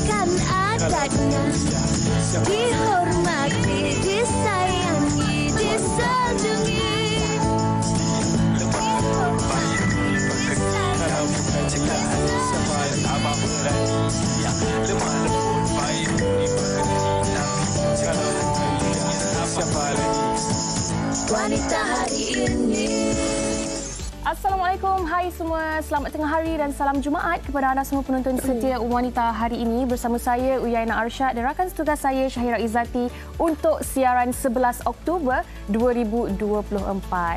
akan adanya Dihormati, disayangi, disanjungi Wanita hari ini Assalamualaikum. Hai semua. Selamat tengah hari dan salam Jumaat kepada anda semua penonton setia Wanita hari ini. Bersama saya, Uyaina Arsyad dan rakan setugas saya, Syahira Izzati untuk siaran 11 Oktober 2024.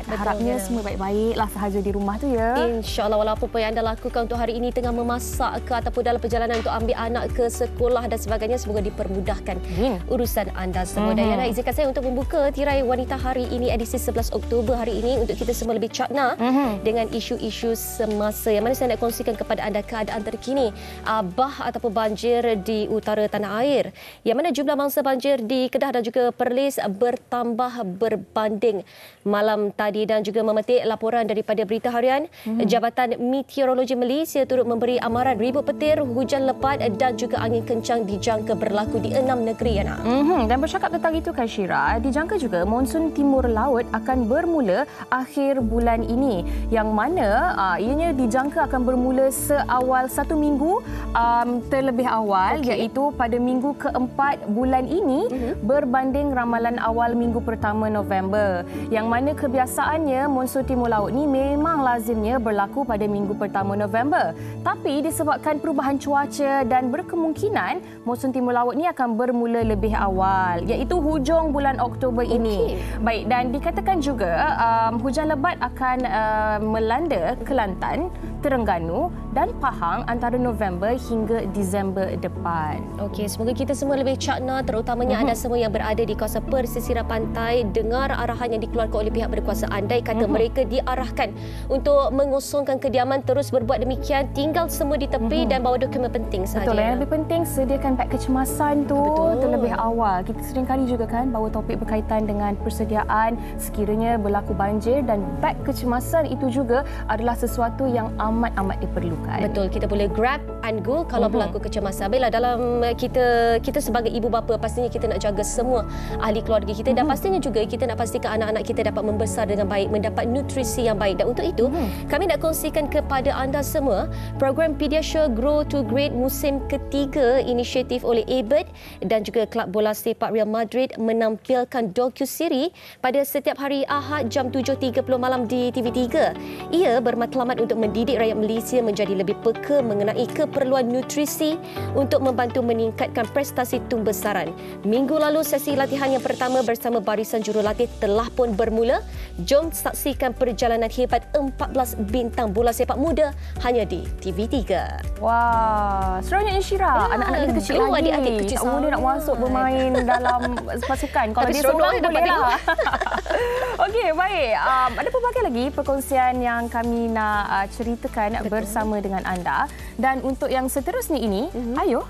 Betul, Harapnya ya. semua baik-baik lah sahaja di rumah tu ya. InsyaAllah walaupun apa yang anda lakukan untuk hari ini tengah memasak ke ataupun dalam perjalanan untuk ambil anak ke sekolah dan sebagainya semoga dipermudahkan hmm. urusan anda semua. Uh-huh. Dayana, mhm. izinkan saya untuk membuka tirai Wanita hari ini edisi 11 Oktober hari ini untuk kita semua lebih cakna. uh dengan isu-isu semasa yang mana saya nak kongsikan kepada anda keadaan terkini abah ataupun banjir di utara tanah air yang mana jumlah mangsa banjir di Kedah dan juga Perlis bertambah berbanding malam tadi dan juga memetik laporan daripada berita harian hmm. Jabatan Meteorologi Malaysia turut memberi amaran ribut petir, hujan lebat dan juga angin kencang dijangka berlaku di enam negeri ya nak. Hmm. Dan bercakap tentang itu Kashira, dijangka juga monsun timur laut akan bermula akhir bulan ini yang mana uh, ianya dijangka akan bermula seawal satu minggu um, terlebih awal okay. iaitu pada minggu keempat bulan ini mm-hmm. berbanding ramalan awal minggu pertama November. Yang mana kebiasaannya monsun timur laut ini memang lazimnya berlaku pada minggu pertama November. Tapi disebabkan perubahan cuaca dan berkemungkinan monsun timur laut ini akan bermula lebih awal iaitu hujung bulan Oktober ini. Okay. Baik dan dikatakan juga um, hujan lebat akan um, melanda Kelantan Terengganu dan Pahang antara November hingga Disember depan. Okey, semoga kita semua lebih cakna terutamanya uh-huh. anda semua yang berada di kawasan persisiran pantai dengar arahan yang dikeluarkan oleh pihak berkuasa andai kata uh-huh. mereka diarahkan untuk mengosongkan kediaman terus berbuat demikian tinggal semua di tepi uh-huh. dan bawa dokumen penting sahaja. Betul, yang lebih penting sediakan pak kecemasan tu terlebih awal. Kita sering kali juga kan bawa topik berkaitan dengan persediaan sekiranya berlaku banjir dan pak kecemasan itu juga adalah sesuatu yang am- amat-amat diperlukan. Betul, kita boleh grab and go kalau uh-huh. berlaku kecemasan. Baiklah dalam eh, kita kita sebagai ibu bapa pastinya kita nak jaga semua ahli keluarga kita uh-huh. dan mm-hmm. pastinya juga kita nak pastikan anak-anak kita dapat membesar dengan baik, mendapat nutrisi yang baik. Dan untuk itu, uh-huh. kami nak kongsikan kepada anda semua program Pediasure Grow to Great musim ketiga inisiatif oleh Abert dan juga Kelab Bola Sepak Real Madrid menampilkan docu siri pada setiap hari Ahad jam 7.30 malam di TV3. Ia bermaklumat untuk mendidik rakyat Malaysia menjadi lebih peka mengenai keperluan nutrisi untuk membantu meningkatkan prestasi tumbesaran. Minggu lalu sesi latihan yang pertama bersama barisan jurulatih telah pun bermula. Jom saksikan perjalanan hebat 14 bintang bola sepak muda hanya di TV3. Wah, seronoknya Ishira. Ya, Anak-anak kita kecil oh, lagi. Adik-adik kecil tak boleh nak masuk bermain dalam pasukan. Kalau Tapi dia seronok boleh lah. Okey, baik. Um, ada pelbagai lagi perkongsian yang kami nak uh, cerita ceritakan Betul. bersama dengan anda. Dan untuk yang seterusnya ini, mm-hmm. ayo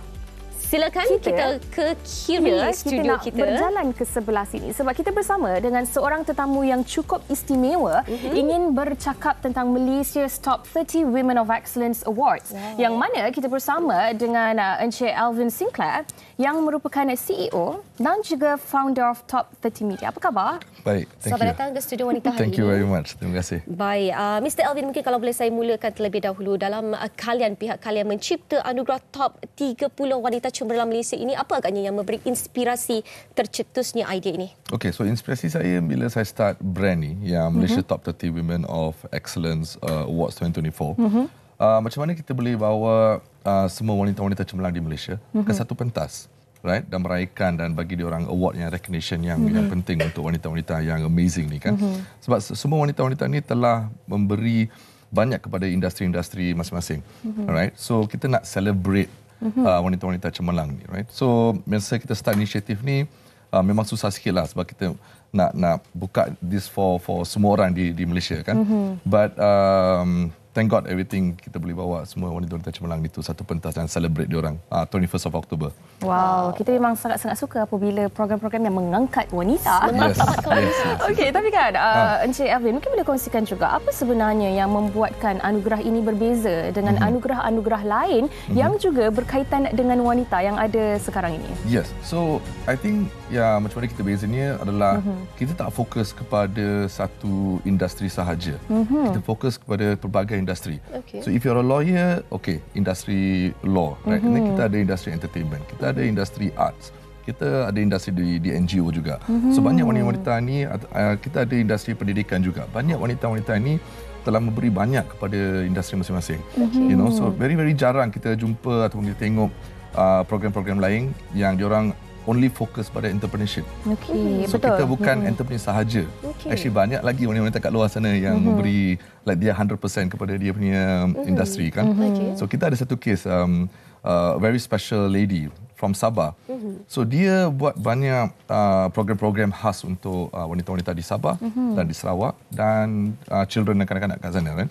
Silakan kita, kita ke kiri ya, studio kita. Nak kita berjalan ke sebelah sini sebab kita bersama dengan seorang tetamu yang cukup istimewa uh mhm. -huh. ingin bercakap tentang Malaysia's Top 30 Women of Excellence Awards. Wow. Yang mana kita bersama dengan uh, Encik Alvin Sinclair yang merupakan uh, CEO dan juga founder of Top 30 Media. Apa khabar? Baik, thank Selamat you. datang ke studio wanita hari Thank you very much. Terima kasih. Baik, uh, Mr. Alvin mungkin kalau boleh saya mulakan terlebih dahulu dalam uh, kalian pihak kalian mencipta anugerah Top 30 Wanita Cuma Cemerlang Malaysia ini apa agaknya yang memberi inspirasi tercetusnya idea ini? Okay, so inspirasi saya bila saya start brand ni yang mhm. Malaysia mm-hmm. Top 30 Women of Excellence uh, Awards 2024. Mm-hmm. Uh, macam mana kita boleh bawa uh, semua wanita-wanita cemerlang di Malaysia mm-hmm. ke mhm. satu pentas? right dan meraihkan dan bagi dia orang award yang recognition yang mm-hmm. yang penting untuk wanita-wanita yang amazing ni kan mm-hmm. sebab semua wanita-wanita ni telah memberi banyak kepada industri-industri masing-masing mm-hmm. alright so kita nak celebrate uh-huh. uh, wanita-wanita cemerlang ni right so masa kita start inisiatif ni uh, memang susah sikit lah sebab kita nak nak buka this for for semua orang di di Malaysia kan uh-huh. but um, thank God everything kita boleh bawa semua wanita-wanita cemerlang itu satu pentas dan celebrate orang uh, ah, 21st of October. Wow, kita memang sangat-sangat suka apabila program-program yang mengangkat wanita. Yes. yes. Okey, tapi kan uh, Encik Alvin, mungkin boleh kongsikan juga apa sebenarnya yang membuatkan anugerah ini berbeza dengan mm-hmm. anugerah-anugerah lain mm-hmm. yang juga berkaitan dengan wanita yang ada sekarang ini. Yes, so I think ya macam mana kita bezanya adalah mm-hmm. kita tak fokus kepada satu industri sahaja. Mm-hmm. Kita fokus kepada pelbagai industri. Okay. So if you're a lawyer, okay, industry law. Mm-hmm. Then kita ada industri entertainment, kita ada industri arts, kita ada industri di, di NGO juga. Mm-hmm. So banyak wanita-wanita ni, uh, kita ada industri pendidikan juga. Banyak wanita-wanita ini telah memberi banyak kepada industri masing-masing. Okay. Mm-hmm. You know, so very very jarang kita jumpa atau kita tengok uh, program-program lain yang orang only fokus pada entrepreneurship. Okay, hmm. so betul. kita hmm. bukan hmm. entrepreneur sahaja. Okay. Actually banyak lagi wanita-wanita kat luar sana yang hmm. beri like dia 100% kepada dia punya um, hmm. industri kan. Hmm. Okay. So kita ada satu case um uh, very special lady from Sabah. Hmm. So dia buat banyak uh, program-program khas untuk uh, wanita-wanita di Sabah hmm. dan di Sarawak dan uh, children dan kanak-kanak kat sana kan.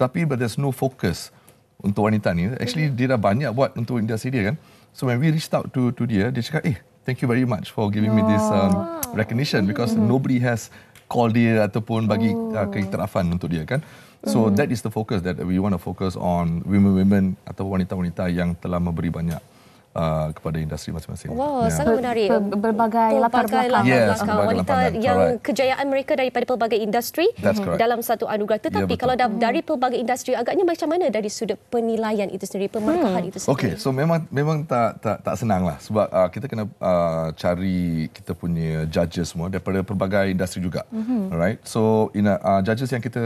Tapi but there's no focus untuk wanita ni. Actually hmm. dia dah banyak buat untuk industri dia kan. So when we reached out to to dia, dia cakap, "Eh, thank you very much for giving oh. me this um, recognition because mm nobody has called dia ataupun bagi oh. uh, keiktirafan untuk dia kan. So mm. that is the focus that we want to focus on women-women atau wanita-wanita yang telah memberi banyak uh, kepada industri masing-masing. Wow, yeah. sangat menarik. Berbagai latar belakang. Ya, yeah, Wanita lapangan. yang right. kejayaan mereka daripada pelbagai industri mhm. dalam satu anugerah. Ya, Tetapi yeah, kalau hmm. dari pelbagai industri, agaknya macam mana dari sudut penilaian itu sendiri, pemerkahan hmm. itu sendiri? Okay, so memang memang tak tak, tak lah. Sebab uh, kita kena uh, cari kita punya judges semua daripada pelbagai industri juga. Mm-hmm. Alright, so in a, uh, judges yang kita...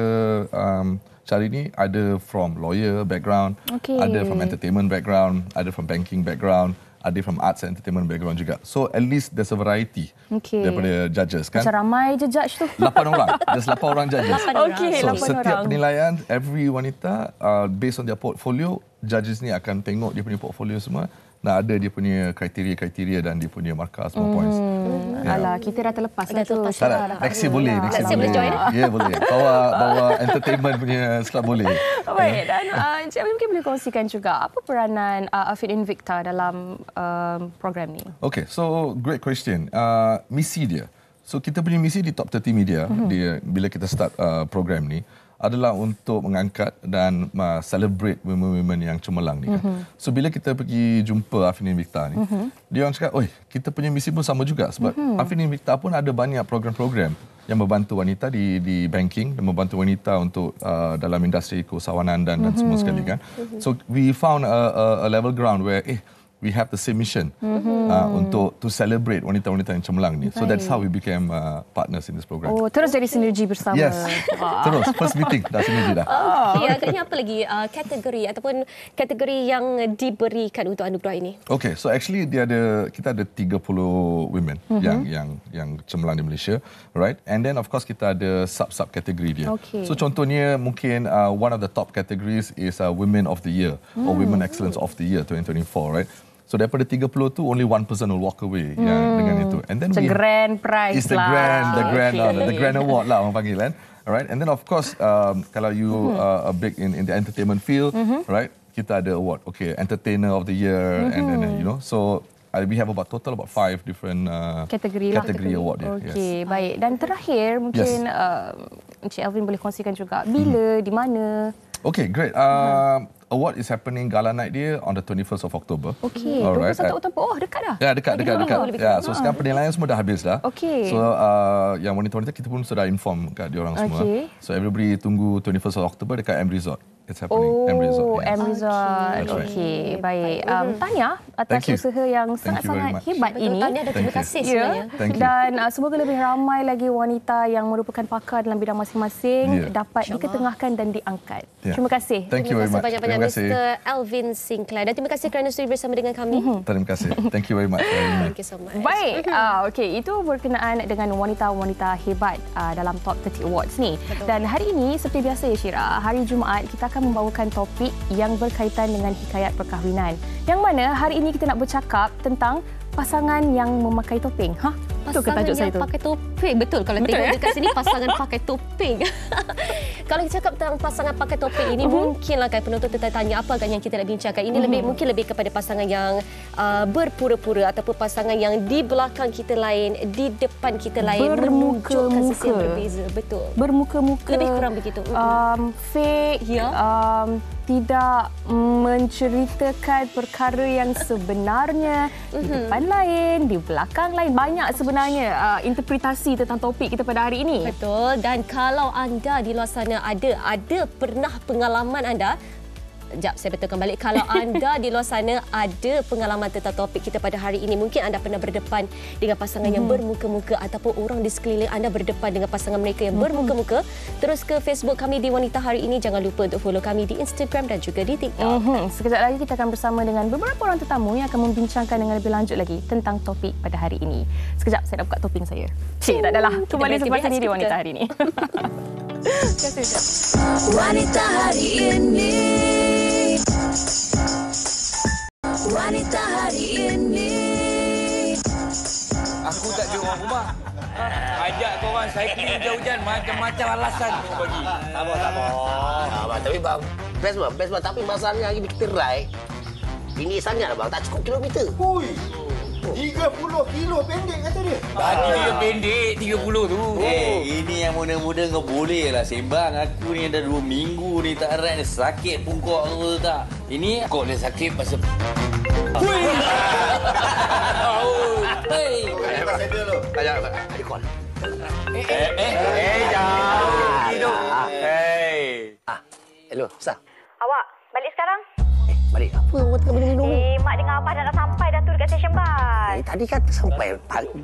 Um, Syari ni ada from lawyer background, okay. ada from entertainment background, ada from banking background, ada from arts and entertainment background juga. So at least there's a variety okay. daripada judges kan. Macam ramai je judge tu. Lapan orang. There's lapan orang judges. Okay, so orang. setiap penilaian, every wanita uh, based on their portfolio, judges ni akan tengok dia punya portfolio semua dah ada dia punya kriteria-kriteria dan dia punya markah semua hmm. points. Hmm. Yeah. Alah, kita dah terlepas. Dah lah terlepas. Tak, tak, tak. Next year boleh. Next boleh. join. Eh? Ya, yeah, boleh. Bawa, bawa entertainment punya slot boleh. Baik, yeah. dan uh, Encik Abim mungkin boleh kongsikan juga apa peranan uh, Afid Invicta dalam uh, program ni? Okay, so great question. Uh, misi dia. So, kita punya misi di Top 30 Media, mm-hmm. dia, bila kita start uh, program ni, adalah untuk mengangkat dan uh, celebrate women-women yang cemerlang ni. Kan? Mm-hmm. So bila kita pergi jumpa Afinin Victor ni, mm-hmm. dia orang cakap, "Oi, kita punya misi pun sama juga sebab mm-hmm. Afinin Victor pun ada banyak program-program yang membantu wanita di di banking dan membantu wanita untuk uh, dalam industri keusahawanan dan mm-hmm. dan mhm. semua sekali kan." Mm-hmm. So we found a, a, a level ground where eh we have the same mission mm-hmm. uh, untuk to celebrate wanita-wanita yang cemerlang ni. So that's how we became uh, partners in this program. Oh, terus jadi sinergi bersama. Yes. terus first meeting dah sinergi dah. Oh, ah, ya, okay, apa lagi uh, kategori ataupun kategori yang diberikan untuk anugerah ini? Okay, so actually dia ada kita ada 30 women mm-hmm. yang yang yang cemerlang di Malaysia, right? And then of course kita ada sub sub kategori dia. Okay. So contohnya mungkin uh, one of the top categories is uh, women of the year mm. or women excellence of the year 2024, right? So daripada 30 tu only one person will walk away ya, hmm. yeah, dengan itu. And then it's we, a grand prize lah. It's the lah. grand, the grand, okay. uh, the, grand award lah orang panggil kan. Alright, and then of course, um, kalau you hmm. uh, are big in in the entertainment field, mm-hmm. right? Kita ada award, okay, entertainer of the year, mm-hmm. and, then mm-hmm. you know, so uh, we have about total about five different uh, category, lah, category, category award. Okay, yeah. Yes. baik. Dan terakhir mungkin yes. uh, Encik Elvin boleh kongsikan juga bila, hmm di mana? Okay, great. Uh, hmm award is happening gala night dia on the 21st of October. Okay. All right. 21st Oh, dekat dah. Ya, yeah, dekat, dekat, dekat. dekat. Ya, yeah, so sekarang ah. penilaian semua dah habis dah. Okay. So, uh, yang wanita-wanita kita pun sudah inform kat diorang semua. Okay. So, everybody tunggu 21st of October dekat M Resort it's happening. Oh, M Resort. Yes. Okay. Right. okay, baik. Um, tanya atas usaha yang sangat-sangat hebat Betul, ini. Tanya dan terima kasih ya. sebenarnya. Dan uh, semoga lebih ramai lagi wanita yang merupakan pakar dalam bidang masing-masing yeah. dapat Syama. diketengahkan dan diangkat. Yeah. Terima kasih. Thank Terima kasih banyak-banyak Mr. Alvin Sinclair. Dan terima kasih kerana sudah bersama dengan kami. Mhm. terima kasih. Thank you very much. Thank you so much. Baik. Mhm. Uh, okay. Itu berkenaan dengan wanita-wanita hebat uh, dalam Top 30 Awards ni. Dan hari ini, seperti biasa ya Syirah, hari Jumaat kita akan akan membawakan topik yang berkaitan dengan hikayat perkahwinan. Yang mana hari ini kita nak bercakap tentang pasangan yang memakai topeng. Ha? itu ke tajuk saya tu. Pasangan pakai topeng. Betul kalau Betul, tengok ya? dekat sini pasangan pakai topeng. kalau kita cakap tentang pasangan pakai topeng ini uh-huh. mungkinlah kan penonton tertanya apa kan yang kita nak bincangkan. Ini uh-huh. lebih mhm. mungkin lebih kepada pasangan yang uh, berpura-pura ataupun pasangan yang di belakang kita lain, di depan kita lain bermuka muka yang Betul. Bermuka-muka. Lebih kurang begitu. Uh-huh. Um fake ya. Um tidak menceritakan perkara yang sebenarnya uh-huh. di depan lain, di belakang lain. Banyak sebenarnya sebenarnya uh, interpretasi tentang topik kita pada hari ini. Betul. Dan kalau anda di luar sana ada ada pernah pengalaman anda Sekejap saya betul kembali. Kalau anda di luar sana ada pengalaman tentang topik kita pada hari ini, mungkin anda pernah berdepan dengan pasangan yang hmm. bermuka-muka ataupun orang di sekeliling anda berdepan dengan pasangan mereka yang hmm. bermuka-muka, terus ke Facebook kami di Wanita Hari Ini. Jangan lupa untuk follow kami di Instagram dan juga di TikTok. Hmm, Sekejap lagi kita akan bersama dengan beberapa orang tetamu yang akan membincangkan dengan lebih lanjut lagi tentang topik pada hari ini. Sekejap saya nak buka topping saya. Cik, tak adalah. Kembali sempat sendiri Wanita Hari Ini. Wanita Hari Ini. hujan-hujan macam-macam alasan kau bagi. Sabar, sabar. Sabar, sabar. Tapi bang, best bang, best bang. Tapi masanya lagi kita ride. Ini sangat bang, tak cukup kilometer. Hui. 30 kilo pendek kata dia. Tadi dia pendek 30 tu. Eh, ini yang muda-muda kau boleh lah sembang. Aku ni ada 2 minggu ni tak rat ni sakit pungkuk aku tak. Ini kau ni sakit pasal Hui. Hei. Kau ni pasal dia lu. Ayah, ayah. Eh, eh, eh, eh, eh, jangan. Hidup. Eh. Hey. Ah, hello, Ustaz. Awak, balik sekarang? Eh, balik. Apa yang awak tengah minum minum? Eh, Mak dengan Abah dah sampai dah tu dekat stesen bas. Eh, tadi kata sampai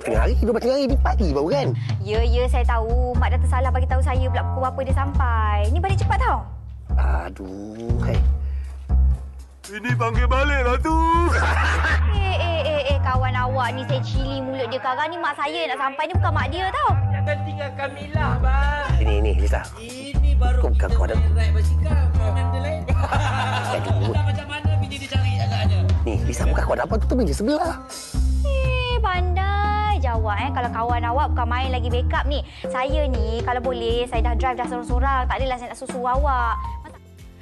tengah hari. Hidup tengah hari di pagi baru kan? Ya, ya, saya tahu. Mak dah tersalah bagi tahu saya pula pukul apa dia sampai. Ini balik cepat tau. Aduh, hei. Ini panggil balik lah tu. Eh, eh, eh, eh, kawan awak ni saya cili mulut dia. Sekarang ni mak saya nak sampai ni bukan mak dia tau. Jangan tinggal Kamilah, Abang. Ini, ini, Lisa. Ini baru Kau bukan kawan aku. Kau bukan kawan aku. Kau bukan macam mana bini dia cari agaknya. Ni, Lisa bukan kawan apa tu, tu meja sebelah. Eh, pandai jawab eh. Kalau kawan awak bukan main lagi backup ni. Saya ni, kalau boleh, saya dah drive dah sorang-sorang. Tak adalah saya nak susu awak.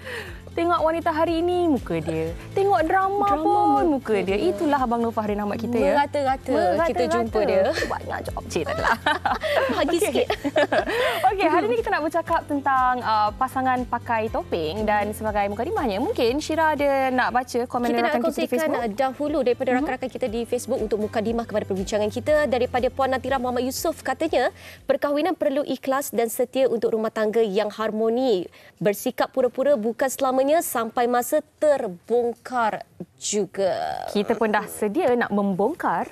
Masa... Tengok wanita hari ini muka dia. Tengok tengok drama, drama pun. Drama muka dia. Itulah Abang Nufah Rin Ahmad kita. Merata-rata ya. kita jumpa dia. Banyak job. Cik tak lah. Bagi okay. sikit. Okey, hari ini kita nak bercakap tentang uh, pasangan pakai topeng hmm. dan sebagai muka mukadimahnya. Mungkin Syira ada nak baca komen kita rakan kita di Facebook. Kita nak kongsikan dahulu daripada hmm. rakan-rakan kita di Facebook untuk muka mukadimah kepada perbincangan kita daripada Puan Natira Muhammad Yusof katanya perkahwinan perlu ikhlas dan setia untuk rumah tangga yang harmoni. Bersikap pura-pura bukan selamanya sampai masa terbongkar about juga. Kita pun dah sedia nak membongkar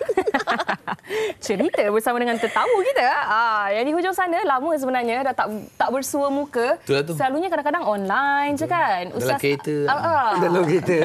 cerita bersama dengan tetamu kita. Ah, yang di hujung sana lama sebenarnya dah tak tak bersua muka. Itulah tu. Selalunya kadang-kadang online Betul. je kan. Ustaz dalam kereta. Uh-uh. Dalam kereta.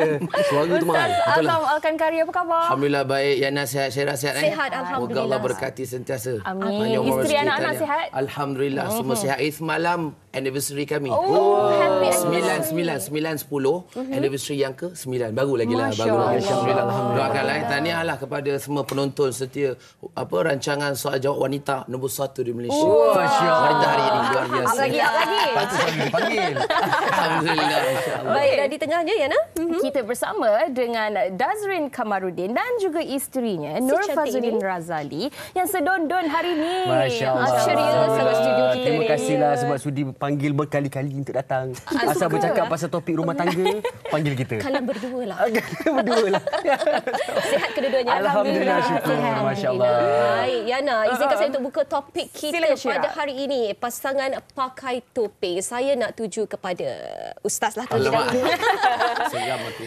Suara tu mahal. Ustaz lah. Azam Alkankari apa khabar? Alhamdulillah baik. Yana sihat, saya rasa sihat. Sihat eh? Alhamdulillah. Moga Allah berkati sentiasa. Amin. Isteri anak-anak sihat? Alhamdulillah. Semua uh-huh. sihat. Eh, malam anniversary kami. Oh, oh. happy ah, anniversary. 9, 9, 9, 10. Uh-huh. Anniversary yang ke 9. Baru lagi Alhamdulillah Masya bagus. Masya Alhamdulillah. Alhamdulillah. Doakanlah. Tahniahlah kepada semua penonton setia apa rancangan soal jawab wanita nombor satu di Malaysia. Oh, Masya Allah. Wanita hari ini luar biasa. Lagi, lagi. Patut panggil. panggil. Alhamdulillah. Baik, dan di tengahnya, Yana. Ya, mm Kita bersama dengan Dazrin Kamarudin dan juga isterinya, si Nur Fazulin Razali yang sedondon hari ini. Masya Allah. Masya Terima kasihlah sebab sudi panggil berkali-kali untuk datang. Asal bercakap pasal topik rumah tangga, panggil kita. Kalian berdua lah. kita berdua lah. Sihat kedua-duanya. Alhamdulillah, Alhamdulillah. syukur. Masya Allah. Baik, Yana. Izinkan uh-huh. saya untuk buka topik kita Sila, pada hari ini. Pasangan pakai topi. Saya nak tuju kepada Ustaz lah. Kalau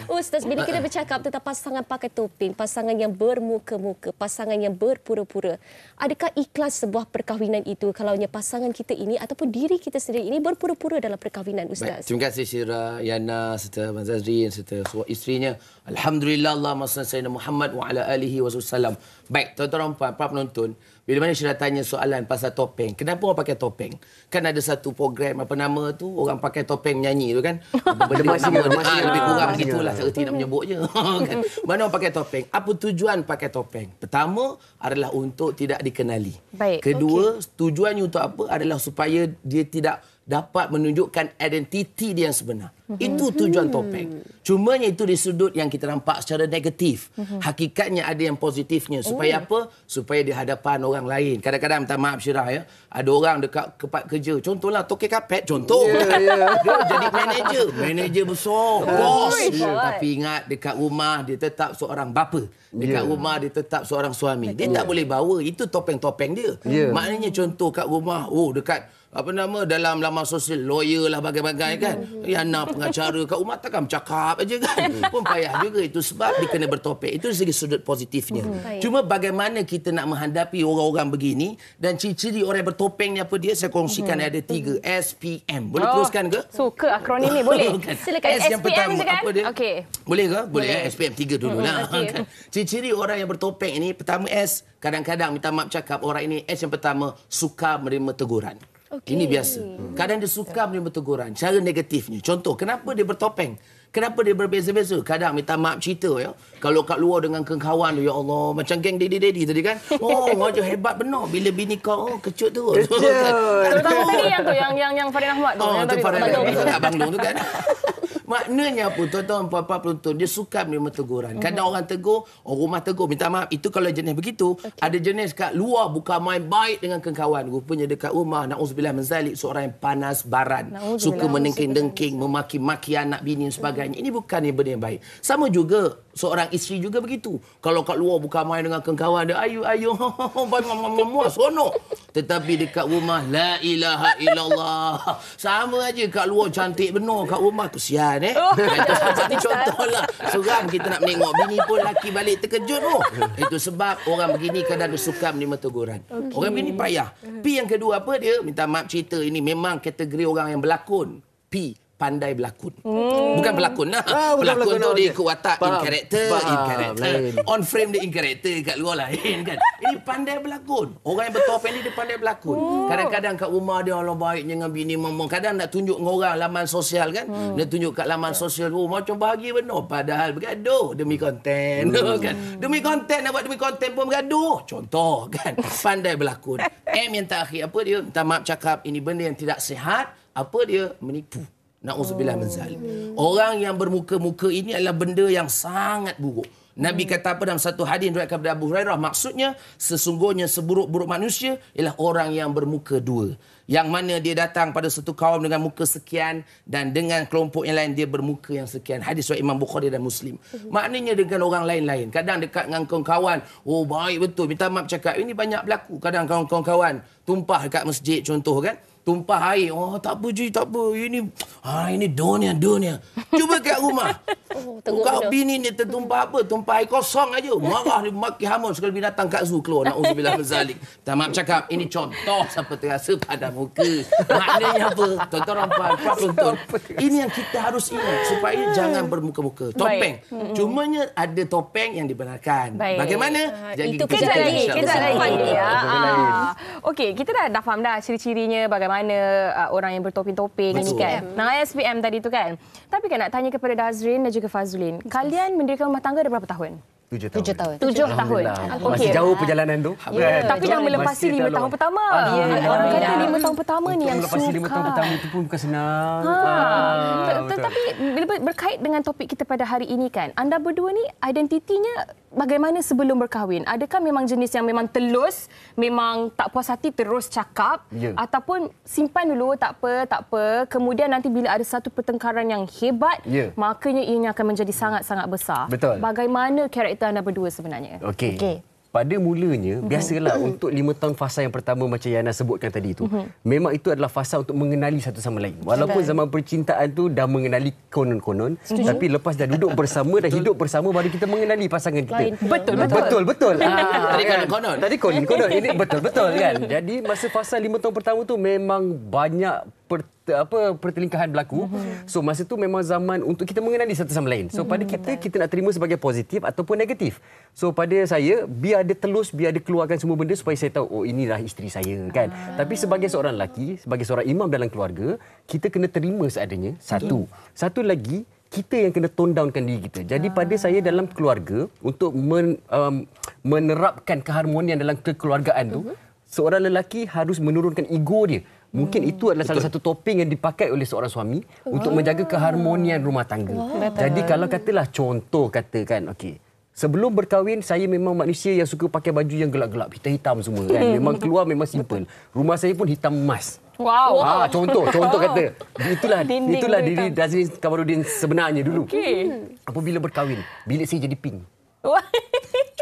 Ustaz, bila kita bercakap tentang pasangan pakai topi, pasangan yang bermuka-muka, pasangan yang berpura-pura, adakah ikhlas sebuah perkahwinan itu kalaunya pasangan kita ini ataupun diri kita sendiri ini berpura-pura dalam perkahwinan, Ustaz? Baik. Terima kasih, Syirah, Yana, serta Manzazri, serta suami isterinya. Alhamdulillah Allah masa Sayyidina Muhammad wa ala alihi wa sallam. Baik, tuan-tuan puan, para penonton, bila mana saya tanya soalan pasal topeng, kenapa orang pakai topeng? Kan ada satu program apa nama tu, orang pakai topeng nyanyi tu kan? Benda masih nama, masih ah, lebih kurang gitulah saya tidak menyebut je. kan? Hmm. Mana orang pakai topeng? Apa tujuan pakai topeng? Pertama adalah untuk tidak dikenali. Baik. Kedua, okay. tujuannya untuk apa? Adalah supaya dia tidak dapat menunjukkan identiti dia yang sebenar. Mm-hmm. Itu tujuan topeng. Cumanya itu di sudut yang kita nampak secara negatif. Mm-hmm. Hakikatnya ada yang positifnya. Supaya mm. apa? Supaya di hadapan orang lain. Kadang-kadang minta maaf Syirah ya. Ada orang dekat tempat kerja. Contohlah toke kapet. Contoh. Yeah, yeah. dia jadi manager. Manager besar. Ya. Bos. Yeah. Tapi ingat dekat rumah dia tetap seorang bapa. Dekat yeah. rumah dia tetap seorang suami. Dia yeah. tak ya. boleh bawa. Itu topeng-topeng dia. Yeah. Maknanya contoh kat rumah. Oh dekat apa nama dalam laman sosial lawyer lah bagai-bagai kan mm yang nak pengacara kat umat takkan bercakap aja kan mm pun payah juga itu sebab dia kena bertopik itu segi sudut positifnya mm-hmm. cuma bagaimana kita nak menghadapi orang-orang begini dan ciri-ciri orang yang bertopeng ni apa dia saya kongsikan mm-hmm. ada tiga SPM hmm. boleh oh, teruskan ke suka akronim ni boleh silakan S SPM yang pertama, je kan Okay. boleh ke boleh, boleh. Eh? SPM tiga dulu hmm, lah mm-hmm. okay. ciri-ciri orang yang bertopeng ni pertama S kadang-kadang minta maaf cakap orang ini S yang pertama suka menerima teguran Okay. Ini biasa. Hmm. Kadang dia suka menerima teguran. Cara negatifnya. Contoh, kenapa dia bertopeng? Kenapa dia berbeza-beza? Kadang minta maaf cerita ya. Kalau kat luar dengan kengkawan tu, ya Allah. Macam geng Daddy Daddy tadi kan. Oh, wajah hebat benar. Bila bini kau, oh, kecut tu. Kecut. Kan? Terutama tadi yang yang, yang, yang Farid Ahmad tu. Oh, yang tu Farid Ahmad. Abang Long tu kan. Maknanya apa Tuan-tuan puan-puan penonton Dia suka menerima teguran mhm. Kadang mm-hmm. orang tegur Orang rumah tegur Minta maaf Itu kalau jenis begitu okay. Ada jenis kat luar buka main baik dengan kawan kawan Rupanya dekat rumah nak Na'udzubillah menzalik Seorang yang panas baran Suka menengking-dengking Memaki-maki anak bini dan mhm. sebagainya mm-hmm. Ini bukan yang benda yang baik Sama juga Seorang isteri juga begitu Kalau kat luar buka main dengan kawan Dia ayu ayu Seronok Tetapi dekat rumah La ilaha illallah Sama aja Kat luar cantik benar Kat rumah kesian kan eh. Oh. Itu macam ni contohlah. Seram kita nak menengok bini pun laki balik terkejut Oh, Itu sebab orang begini kadang suka menerima teguran. Okay. Orang begini payah. P yang kedua apa dia? Minta maaf cerita ini memang kategori orang yang berlakon. P pandai berlakon. Hmm. Bukan berlakon lah. Ah, lah, tu dia ikut watak faham. in character, faham. in character. Faham. On frame dia in character kat luar lain kan. Ini eh, pandai berlakon. Orang yang bertuah family dia pandai berlakon. Oh. Kadang-kadang kat rumah dia Allah baiknya dengan bini mama. Kadang nak tunjuk dengan orang laman sosial kan. Hmm. Dia tunjuk kat laman sosial oh, macam bahagia benar. Padahal bergaduh demi konten. Hmm. Kan? Demi konten nak buat demi konten pun bergaduh. Contoh kan. Pandai berlakon. M yang tak akhir apa dia. Minta maaf cakap ini benda yang tidak sihat. Apa dia? Menipu. Nauzubillah min zalik. Orang yang bermuka-muka ini adalah benda yang sangat buruk. Nabi hmm. kata apa dalam satu hadis riwayat kepada Abu Hurairah maksudnya sesungguhnya seburuk-buruk manusia ialah orang yang bermuka dua. Yang mana dia datang pada satu kaum dengan muka sekian dan dengan kelompok yang lain dia bermuka yang sekian. Hadis riwayat Imam Bukhari dan Muslim. Hmm. Maknanya dengan orang lain-lain. Kadang dekat dengan kawan-kawan, oh baik betul minta maaf cakap ini banyak berlaku. Kadang kawan-kawan tumpah dekat masjid contoh kan tumpah air. Oh, tak apa cuy, tak apa. Ini ha ah, ini dunia dunia. Cuba kat rumah. Oh, Kau bini ni tertumpah apa? Tumpah air kosong aja. Marah dia maki hamun sekali binatang kat zoo keluar. Nauzubillah bezalik. Tak maaf cakap, ini contoh siapa terasa pada muka. Maknanya apa? Tuan-tuan rampal, Ini yang kita harus ingat supaya ah. jangan bermuka-muka. Topeng. cuma Cumanya ada topeng yang dibenarkan. Bagaimana? Ah, Jadi, itu kejap lagi. Kejap lagi. Ah. Okey, kita dah, dah faham dah ciri-cirinya bagaimana mana uh, orang yang bertopeng-topeng ini kan. Nah, SPM tadi tu kan. Tapi kan nak tanya kepada Dazrin dan juga Fazulin. Yes. Kalian mendirikan rumah tangga dah berapa tahun? Tujuh tahun. Tujuh tahun. Tujuh tahun. Okay. Masih jauh perjalanan tu. Yeah. Ya, kan? Tapi dah melepasi lima tahun, tahun pertama. Ah, ya. Yeah. Orang kata ya. lima tahun pertama Untuk ni yang melepasi suka. Melepasi lima tahun pertama itu pun bukan senang. Ha. Ah, Tetapi berkait dengan topik kita pada hari ini kan, anda berdua ni identitinya bagaimana sebelum berkahwin? Adakah memang jenis yang memang telus, memang tak puas hati terus cakap ya. ataupun simpan dulu tak apa, tak apa. Kemudian nanti bila ada satu pertengkaran yang hebat, ya. makanya ianya akan menjadi sangat-sangat besar. Betul. Bagaimana karakter anda berdua sebenarnya? Okey. Okey pada mulanya mm-hmm. biasalah mhm. untuk lima tahun fasa yang pertama macam Yana sebutkan tadi itu mm-hmm. memang itu adalah fasa untuk mengenali satu sama lain walaupun zaman percintaan tu dah mengenali konon-konon Setuju. tapi lepas dah duduk bersama dah hidup bersama baru kita mengenali pasangan kita betul betul betul betul ah, tadi konon-konon tadi konon-konon ini betul betul kan jadi masa fasa lima tahun pertama tu memang banyak per, apa pertelingkahan berlaku. Mm-hmm. So masa tu memang zaman untuk kita mengenali satu sama lain. So pada kita mm-hmm. kita nak terima sebagai positif ataupun negatif. So pada saya biar dia telus, biar dia keluarkan semua benda supaya saya tahu oh inilah isteri saya kan. Ah. Tapi sebagai seorang lelaki, sebagai seorang imam dalam keluarga, kita kena terima seadanya. Satu. Okay. Mm. Satu lagi kita yang kena tone downkan diri kita. Jadi ah. pada saya dalam keluarga untuk men, um, menerapkan keharmonian dalam kekeluargaan tu, uh-huh. seorang lelaki harus menurunkan ego dia. Mungkin hmm. itu adalah salah satu topping yang dipakai oleh seorang suami wow. Oh. untuk menjaga keharmonian rumah tangga. Wow. Jadi kalau katalah contoh katakan okay, Sebelum berkahwin saya memang manusia yang suka pakai baju yang gelap-gelap, hitam-hitam semua kan. Hmm. Memang keluar memang simple. Rumah saya pun hitam emas. Wow. ha, contoh, contoh kata. Itulah itulah diri Dazrin Kamarudin sebenarnya dulu. Okey. Apabila berkahwin, bilik saya jadi pink.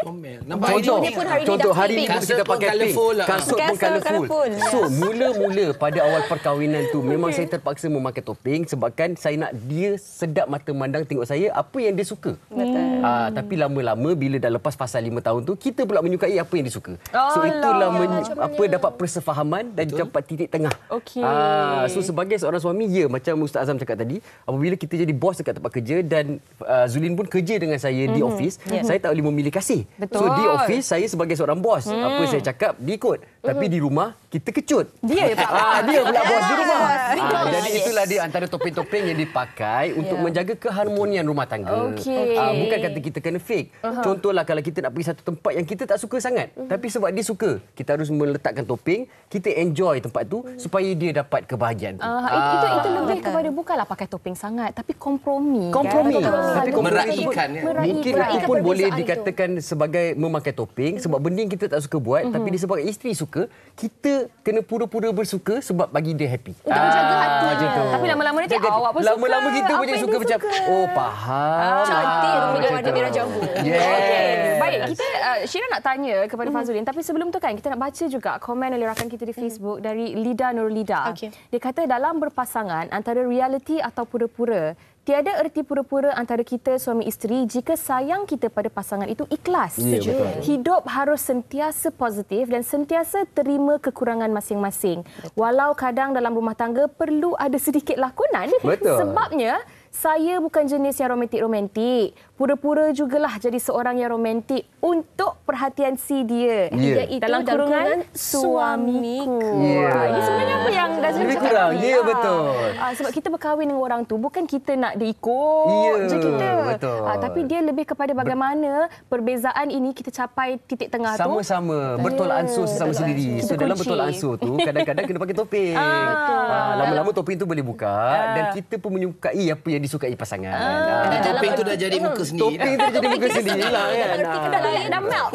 comel. Nampak contoh, dia pun hari contoh hari ni kasut kita pakai pink. Lah. Kasut pun colourful. colourful. So, mula-mula pada awal perkahwinan tu, memang okay. saya terpaksa memakai topeng sebabkan saya nak dia sedap mata mandang tengok saya apa yang dia suka. Betul. Uh, tapi lama-lama bila dah lepas pasal lima tahun tu, kita pula menyukai apa yang dia suka. So, itulah men- apa dapat persefahaman dan Betul. dapat titik tengah. Okay. Uh, so, sebagai seorang suami, ya macam Ustaz Azam cakap tadi, apabila kita jadi bos dekat tempat kerja dan uh, Zulin pun kerja dengan saya mm-hmm. di mhm. office, yeah. saya tak boleh memilih kasih. Betul. So di office saya sebagai seorang bos, hmm. apa saya cakap diikut. Tapi hmm. di rumah kita kecut. Dia ya Pak. Ah, dia pula bos di rumah. Ah, jadi itulah di antara topeng-topeng yang dipakai ya. untuk yeah. menjaga keharmonian rumah tangga. Okay. Ah, bukan kata kita kena fake. Uh-huh. Contohlah kalau kita nak pergi satu tempat yang kita tak suka sangat, uh-huh. tapi sebab dia suka, kita harus meletakkan topeng, kita enjoy tempat tu uh-huh. supaya dia dapat kebahagiaan tu. Uh, ah. itu itu ah, lebih kepada bukanlah pakai topeng sangat, tapi kompromi. Kompromi. Kan? Ah, tapi kompromi meraihkan ya. Mungkin meraihkan itu pun boleh dikatakan sebagai memakai topeng hmm. sebab benda yang kita tak suka buat hmm. tapi dia sebagai isteri suka kita kena pura-pura bersuka sebab bagi dia happy. Untuk menjaga ah, hati. tapi lama-lama nanti awak pun lama-lama suka. Lama-lama kita pun suka, macam oh faham. Ah, cantik rumah warna merah jambu. Yes. Okey. Baik kita uh, Syira nak tanya kepada hmm. Fazulin tapi sebelum tu kan kita nak baca juga komen oleh rakan kita di hmm. Facebook hmm. dari Lida Nurlida. Okay. Dia kata dalam berpasangan antara reality atau pura-pura Tiada erti pura-pura antara kita suami isteri jika sayang kita pada pasangan itu ikhlas. Ya, Hidup harus sentiasa positif dan sentiasa terima kekurangan masing-masing. Walau kadang dalam rumah tangga perlu ada sedikit lakonan. Betul. Sebabnya saya bukan jenis yang romantik-romantik pura-pura jugalah jadi seorang yang romantik untuk perhatian si dia. Yeah. Iaitu dalam kurungan, kurungan suamiku. Yeah. Ya. Ini sebenarnya apa yang dah cakap Lebih kurang, ya yeah, betul. Ah, sebab kita berkahwin dengan orang tu bukan kita nak dia ikut yeah, je kita. Betul. Ah, tapi dia lebih kepada bagaimana perbezaan ini kita capai titik tengah Sama-sama. tu. Sama-sama, ya, bertolak ansur yeah. sesama sendiri. So kunci. dalam bertolak ansur tu kadang-kadang kita pakai topi. Ah, betul. Ah, lama-lama topeng tu boleh buka ah. dan kita pun menyukai apa yang disukai pasangan. Ah. Ah. Topeng tu dah jadi hmm. muka topi tu jadi muka sendiri lah kan. Dah lain dah melt.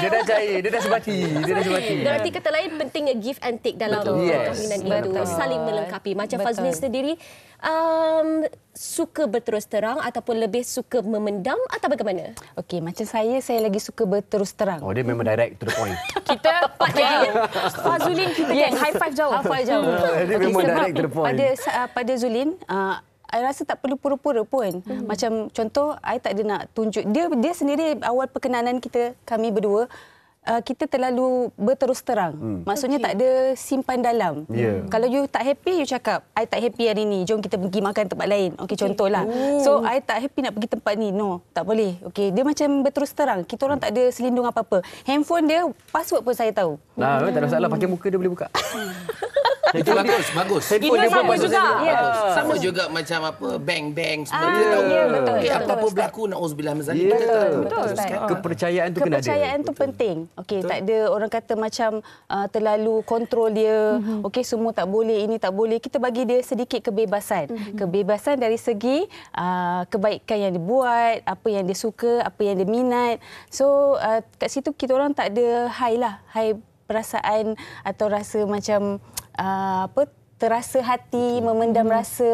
Dia dah cair, dia dah sebati. Dia dah sebati. Berarti kata lain pentingnya give and take dalam perkahwinan itu. Saling melengkapi. Macam Fazli sendiri, um, suka berterus terang ataupun lebih suka memendam atau bagaimana? Okey, macam saya, saya lagi suka berterus terang. Oh, dia memang direct to the point. kita tepat lagi. Fazulin kita yes. Kan high five jauh. High five jauh. Dia memang direct to the point. Pada, pada Zulin, uh, I rasa tak perlu pura-pura pun. Hmm. Macam contoh, I tak ada nak tunjuk. Dia dia sendiri awal perkenalan kita, kami berdua, uh, kita terlalu berterus terang. Hmm. Maksudnya okay. tak ada simpan dalam. Yeah. Kalau you tak happy, you cakap, I tak happy hari ni. Jom kita pergi makan tempat lain. Okey okay. contohlah. Ooh. So, I tak happy nak pergi tempat ni. No, tak boleh. Okey dia macam berterus terang. Kita orang hmm. tak ada selindung apa-apa. Handphone dia, password pun saya tahu. Nah, hmm. tak ada masalah. Pakai muka dia boleh buka. Itu bagus, bagus. Itu sama bagus. juga. Bagus. Sama juga macam apa, bang, bang. Ah, semua ya, betul, betul, eh, apa-apa betul. berlaku, na'uzubillah ya. Betul, betul. Kepercayaan tu kena ada. Kepercayaan itu penting. Okey, tak ada orang kata macam uh, terlalu kontrol dia. Mm-hmm. Okey, semua tak boleh, ini tak boleh. Kita bagi dia sedikit kebebasan. Mm-hmm. Kebebasan dari segi uh, kebaikan yang dia buat, apa yang dia suka, apa yang dia minat. So, uh, kat situ kita orang tak ada high lah. High perasaan atau rasa macam uh, apa Rasa hati, okay. memendam hmm. rasa.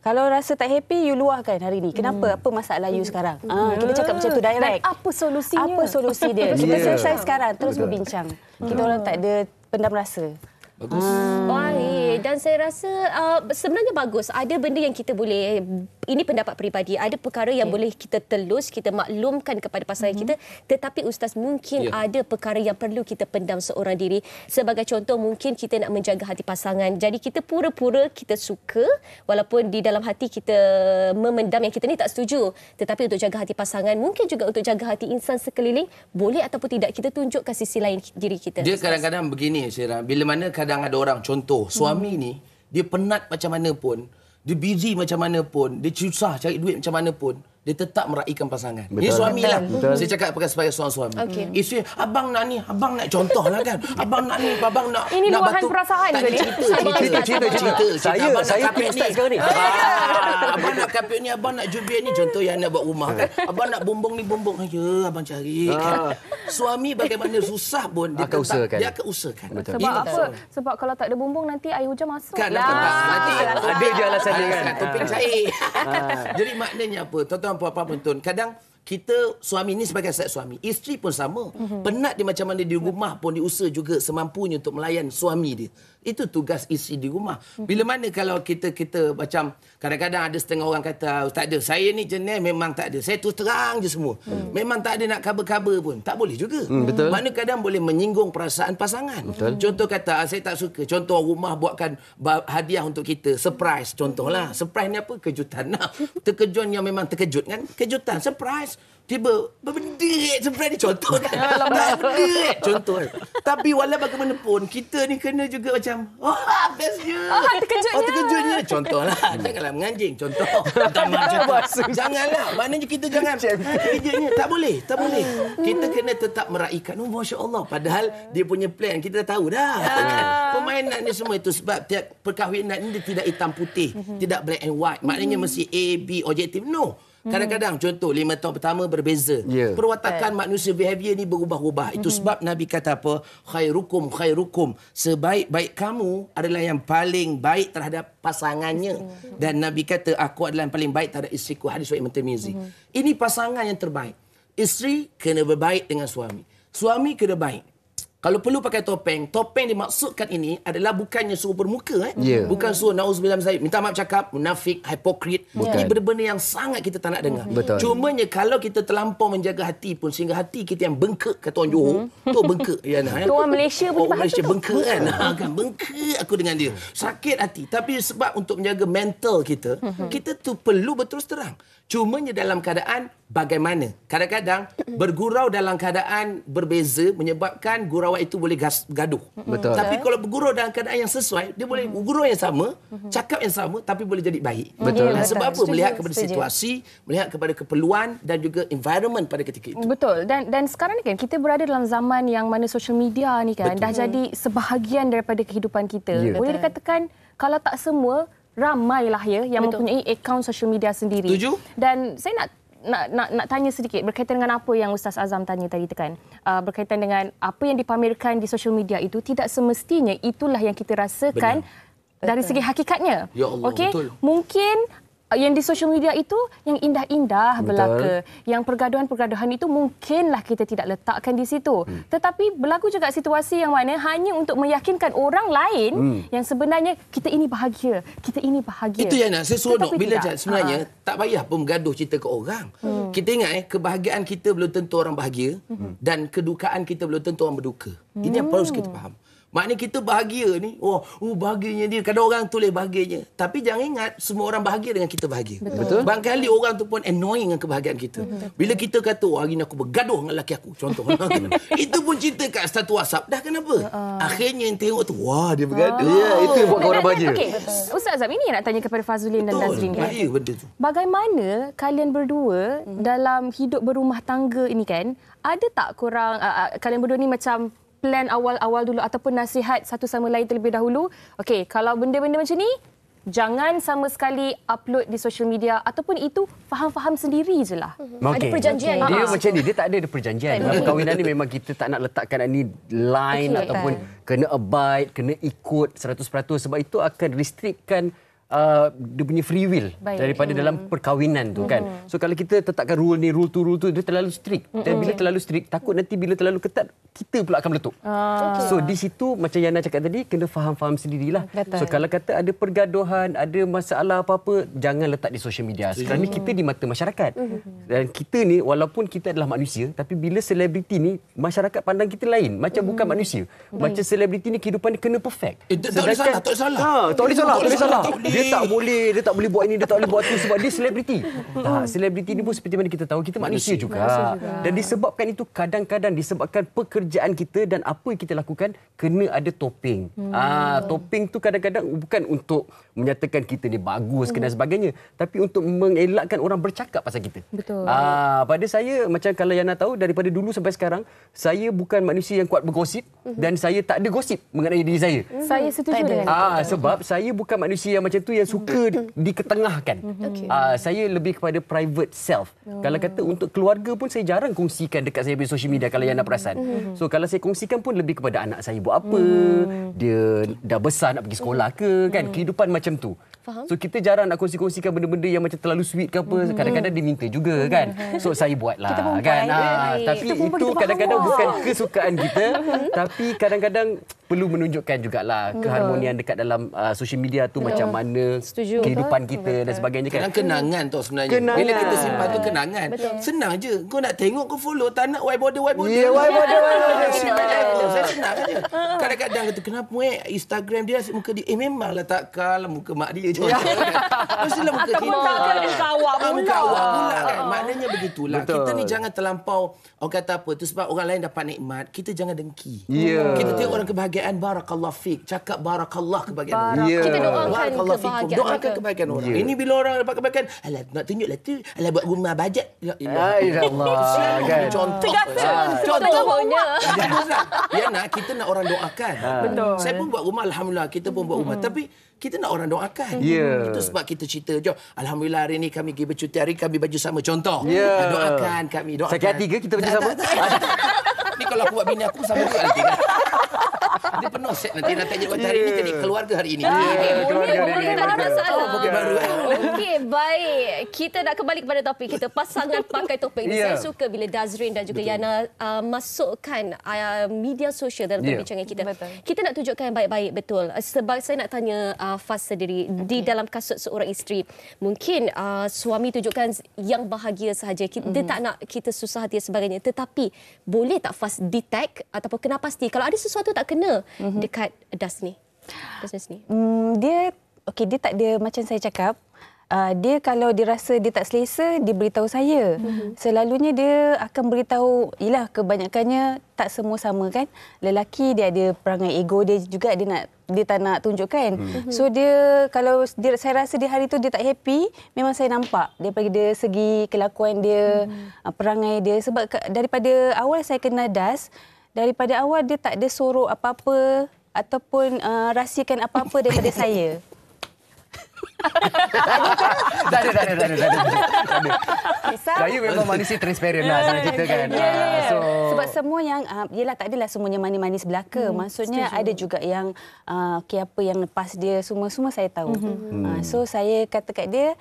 Kalau rasa tak happy, you luahkan hari ni. Kenapa? Hmm. Apa masalah you hmm. sekarang? Hmm. Ha, kita ah. cakap macam tu direct. Dan apa solusinya? Apa solusi dia? Kita yeah. selesai sekarang, terus Betul. berbincang. Hmm. Kita orang tak ada pendam rasa. Bagus. Hmm. Baik. Dan saya rasa uh, sebenarnya bagus. Ada benda yang kita boleh, ini pendapat peribadi, ada perkara yang okay. boleh kita telus, kita maklumkan kepada pasangan mm-hmm. kita. Tetapi Ustaz, mungkin yeah. ada perkara yang perlu kita pendam seorang diri. Sebagai contoh, mungkin kita nak menjaga hati pasangan. Jadi kita pura-pura kita suka, walaupun di dalam hati kita memendam yang kita ni tak setuju. Tetapi untuk jaga hati pasangan, mungkin juga untuk jaga hati insan sekeliling, boleh ataupun tidak, kita tunjukkan sisi lain diri kita. Dia kadang-kadang begini, Syirah. Bila mana kadang kadang-kadang ada orang contoh suami hmm. ni dia penat macam mana pun dia busy macam mana pun dia susah cari duit macam mana pun dia tetap meraihkan pasangan. Betul. Dia suami lah. Saya cakap sebagai seorang suami. Okay. Hmm. Isu abang nak ni, abang nak contoh lah kan. Abang nak ni, abang nak Ini nak batu. Ini perasaan ni? Cerita, cerita, cerita, cerita. Saya, abang saya pun ustaz sekarang ni. Ah, abang nak kapit ni, abang nak jubir ni. Contoh yang nak buat rumah kan. Abang nak bumbung ni, bumbung. Ya, abang cari ah. kan. Suami bagaimana susah pun, dia akan tetap, usahakan. Dia akan usahakan. Betul. Sebab betul. apa? Sebab kalau tak ada bumbung, nanti air hujan masuk. Kan, lah. Nanti ada je alasan dia kan. Topik ah. cair. Ah. Jadi maknanya apa? tuan tuan puan-puan penonton, kadang kita suami ni sebagai set suami, isteri pun sama. Mm-hmm. Penat dia macam mana di rumah pun diusaha juga semampunya untuk melayan suami dia. Itu tugas isteri di rumah. Mhm. Bila mana kalau kita kita macam kadang-kadang ada setengah orang kata ah, tak ada. Saya ni jenis memang tak ada. Saya terus terang je semua. Hmm. Memang tak ada nak kaba-kaba pun. Tak boleh juga. Hmm, betul. Mana kadang boleh menyinggung perasaan pasangan. Betul. Contoh kata ah, saya tak suka. Contoh rumah buatkan hadiah untuk kita. Surprise contohlah. Surprise ni apa? Kejutan lah. Terkejut yang memang terkejut kan? Kejutan. Surprise tiba berdiri sebenarnya contoh kan berdiri contoh kan? tapi wala bagaimanapun kita ni kena juga macam oh bestnya. oh terkejutnya oh terkejutnya contoh contohlah janganlah menganjing contoh janganlah maknanya kita jangan terkejutnya tak boleh tak boleh kita kena tetap meraihkan oh masya Allah padahal dia punya plan kita dah tahu dah ah. kan? permainan ni semua itu sebab tiap perkahwinan ni dia tidak hitam putih mhm. tidak black and white maknanya mesti A, B, objektif no Mm-hmm. Kadang-kadang contoh lima tahun pertama berbeza. Yeah. Perwatakan yeah. manusia behavior ni berubah-ubah. Mm-hmm. Itu sebab Nabi kata apa? Khairukum khairukum. Sebaik-baik kamu adalah yang paling baik terhadap pasangannya. hmm Dan Nabi kata aku adalah yang paling baik terhadap isteriku. Hadis Imam menteri Mm-hmm. Ini pasangan yang terbaik. Isteri kena berbaik dengan suami. Suami kena baik. Kalau perlu pakai topeng, topeng dimaksudkan ini adalah bukannya suruh bermuka. Eh? Ya. Yeah. Bukan suruh na'udzubillah misalnya. Minta maaf cakap, munafik, hipokrit. Bukan. Ini benda-benda yang sangat kita tak nak dengar. Betul. Cumanya kalau kita terlampau menjaga hati pun, sehingga hati kita yang bengkak, kata orang Johor, mm-hmm. tu bengkak. Ya, nah, ya. Tuan Malaysia pun bahasa Malaysia bengkak kan? kan? Bengkak aku dengan dia. Sakit hati. Tapi sebab untuk menjaga mental kita, mm-hmm. kita tu perlu berterus terang. Cumanya dalam keadaan bagaimana? Kadang-kadang bergurau dalam keadaan berbeza menyebabkan gurauan itu boleh gas, gaduh. Betul. Tapi kalau bergurau dalam keadaan yang sesuai, dia boleh bergurau mm-hmm. yang sama, cakap yang sama tapi boleh jadi baik. Mm-hmm. Betul. Nah, sebab apa? Setuju, melihat kepada setuju. situasi, melihat kepada keperluan dan juga environment pada ketika itu. Betul. Dan dan sekarang ni kan kita berada dalam zaman yang mana social media ni kan Betul. dah jadi sebahagian daripada kehidupan kita. Ya. Boleh dikatakan kalau tak semua ramailah ya yang Betul. mempunyai akaun social media sendiri. Tuju. Dan saya nak nak, nak nak tanya sedikit berkaitan dengan apa yang Ustaz Azam tanya tadi tekan. Uh, berkaitan dengan apa yang dipamerkan di social media itu tidak semestinya itulah yang kita rasakan Benar. dari segi hakikatnya. Ya okay? Mungkin Uh, yang di social media itu yang indah-indah Betul. belaka yang pergaduhan-pergaduhan itu mungkinlah kita tidak letakkan di situ hmm. tetapi berlaku juga situasi yang mana hanya untuk meyakinkan orang lain hmm. yang sebenarnya kita ini bahagia kita ini bahagia itu yang nak saya seronok bila tidak. sebenarnya ha. tak payah pun bergaduh cerita ke orang hmm. kita ingat eh kebahagiaan kita belum tentu orang bahagia hmm. dan kedukaan kita belum tentu orang berduka hmm. ini yang perlu kita faham Maknanya kita bahagia ni. Oh, uh, bahagianya dia. Kadang orang tulis bahagianya. Tapi jangan ingat semua orang bahagia dengan kita bahagia. Betul. Bang kali orang tu pun annoying dengan kebahagiaan kita. Betul. Bila kita kata, oh, hari ni aku bergaduh dengan lelaki aku. Contoh. itu pun cerita kat status WhatsApp. Dah kenapa? Uh. Akhirnya yang tengok tu, wah dia ah. bergaduh. Oh. Ya, yeah, itu yang buat orang bahagia. Okay. Ustaz Azam, ini nak tanya kepada Fazulin Betul. dan Nazrin. Kan? benda tu. Bagaimana kalian berdua hmm. dalam hidup berumah tangga ini kan, ada tak kurang uh, uh, kalian berdua ni macam plan awal-awal dulu ataupun nasihat satu sama lain terlebih dahulu. Okey, kalau benda-benda macam ni, jangan sama sekali upload di social media ataupun itu faham-faham sendiri je lah. Okay. Mhm. Ada perjanjian. Okay. Dia ah. macam ni, dia tak ada, ada perjanjian. Dalam kahwinan ni memang kita tak nak letakkan ini line okay. ataupun kena abide, kena ikut 100% sebab itu akan restrikkan. Uh, dia punya free will Baik. daripada hmm. dalam perkahwinan tu kan? hmm. kan. So kalau kita tetapkan rule ni, rule tu, rule tu, dia terlalu strict. Hmm. Dan bila terlalu strict, takut nanti bila terlalu ketat, kita pula akan meletup. Ah. Okay. So di situ, macam Yana cakap tadi, kena faham-faham sendirilah. Betul. So kalau kata ada pergaduhan, ada masalah apa-apa, jangan letak di social media. Sekarang hmm. ni kita di mata masyarakat. Hmm. Dan kita ni, walaupun kita adalah manusia, tapi bila selebriti ni, masyarakat pandang kita lain. Macam hmm. bukan manusia. Baik. Macam selebriti ni, kehidupan dia kena perfect. Eh, tak boleh salah, tak salah. Ha, tak boleh salah, tak boleh salah dia tak boleh dia tak boleh buat ini dia tak boleh buat tu sebab dia selebriti. Tak nah, ha, selebriti ni pun seperti mana kita tahu kita manusia juga. Dan disebabkan itu kadang-kadang disebabkan pekerjaan kita dan apa yang kita lakukan kena ada topping. Hmm. Ah topping tu kadang-kadang bukan untuk menyatakan kita ni bagus dan hmm. sebagainya tapi untuk mengelakkan orang bercakap pasal kita. Betul. Ah pada saya macam kalau Yana tahu daripada dulu sampai sekarang saya bukan manusia yang kuat bergosip mhm. dan saya tak ada gosip mengenai diri saya. Hmm. Saya setuju dengan. Ah sebab saya bukan manusia yang macam tu tu yang suka mm-hmm. diketengahkan. Mm-hmm. Okay. Uh, saya lebih kepada private self. Oh. Kalau kata untuk keluarga pun saya jarang kongsikan dekat saya punya social media kalau yang nak perasan. hmm So kalau saya kongsikan pun lebih kepada anak saya buat apa, mm. dia dah besar nak pergi sekolah ke kan, mm. kehidupan macam tu. Faham? So kita jarang nak kongsi-kongsikan benda-benda yang macam terlalu sweet ke apa. Mm. Kadang-kadang dia minta juga mm. kan. Mm-hmm. So saya buatlah kita pun kan. Ah, tapi kita itu kadang-kadang bukan kesukaan kita mm-hmm. tapi kadang-kadang perlu menunjukkan jugalah keharmonian dekat dalam uh, social media tu mm. macam mana Setuju. kehidupan kita Betul. dan sebagainya kan. Kenangan tu sebenarnya. Kenangan. Bila kita simpan tu kenangan. Betul. Senang je. Kau nak tengok kau follow tak nak why bother why bother. Ya yeah, why bother. Yeah. Why Saya senang je. Kadang-kadang kata kenapa eh Instagram dia muka dia eh memanglah tak kalah muka mak dia je. Ya. Mestilah muka kita. Ataupun tak awak ah, pula. Muka awak pula kan. Maknanya begitulah. Betul. Kita ni jangan terlampau orang kata apa. Itu sebab orang lain dapat nikmat. Kita jangan dengki. Yeah. Kita tengok orang kebahagiaan. Barakallah fiqh. Cakap barakallah kebahagiaan Barak. orang. Kita doakan kebahagiaan. Doakan kebahagiaan, orang. Ya. Ini bila orang dapat kebahagiaan. Alah nak tunjuklah tu. Alah buat rumah bajet. Ya, ya. ya Allah. Contoh. Kan. Contohnya. Ah, ya nak. Kita nak orang doakan. Betul. Saya pun buat rumah. Alhamdulillah. Kita pun buat rumah. Hmm. Tapi kita nak orang doakan. Yeah. Hmm, itu sebab kita cerita je. Alhamdulillah hari ni kami pergi bercuti hari kami baju sama contoh. Yeah. Ya. Doakan kami doakan. Sekian tiga kita baju sama. Ni kalau aku buat bini aku sama juga lagi. Nanti penuh set nanti nak tanya buat hari ini jadi keluarga hari ini. Mungkin ah, oh, baru eh. Okey, baik. Kita nak kembali kepada topik kita. Pasangan pakai topik ini. Saya suka bila Dazrin dan juga Yana uh, masukkan uh, media sosial dalam perbincangan kita. Kita nak tunjukkan yang baik-baik betul. Uh, sebab saya nak tanya Fas sendiri. Di dalam kasut seorang isteri, mungkin suami tunjukkan yang bahagia sahaja. Dia mhm. tak nak kita susah hati sebagainya. Tetapi boleh tak Fas detect ataupun kena pasti kalau ada sesuatu tak kena mm-hmm. dekat Das ni? Das ni. Mm, dia okey dia tak dia macam saya cakap Uh, dia kalau dia rasa dia tak selesa, dia beritahu saya. Mm-hmm. Selalunya dia akan beritahu, ialah kebanyakannya tak semua sama kan. Lelaki dia ada perangai ego dia juga, dia nak dia tak nak tunjukkan. Mm-hmm. So dia kalau dia, saya rasa di hari tu dia tak happy, memang saya nampak. Daripada segi kelakuan dia, mm-hmm. perangai dia. Sebab daripada awal saya kenal Das, daripada awal dia tak ada sorok apa-apa ataupun uh, rahsiakan apa-apa daripada saya. Tak ada, tak ada, tak ada. Tak ada. Saya memang manusia transparent lah sama kita kan. Yeah, yeah. Sebab semua yang, uh, yelah tak adalah semuanya manis-manis belaka. Hmm, Maksudnya ada juga yang, uh, apa yang lepas dia, semua-semua saya tahu. Hmm. Ah, hmm. so saya kata kat dia,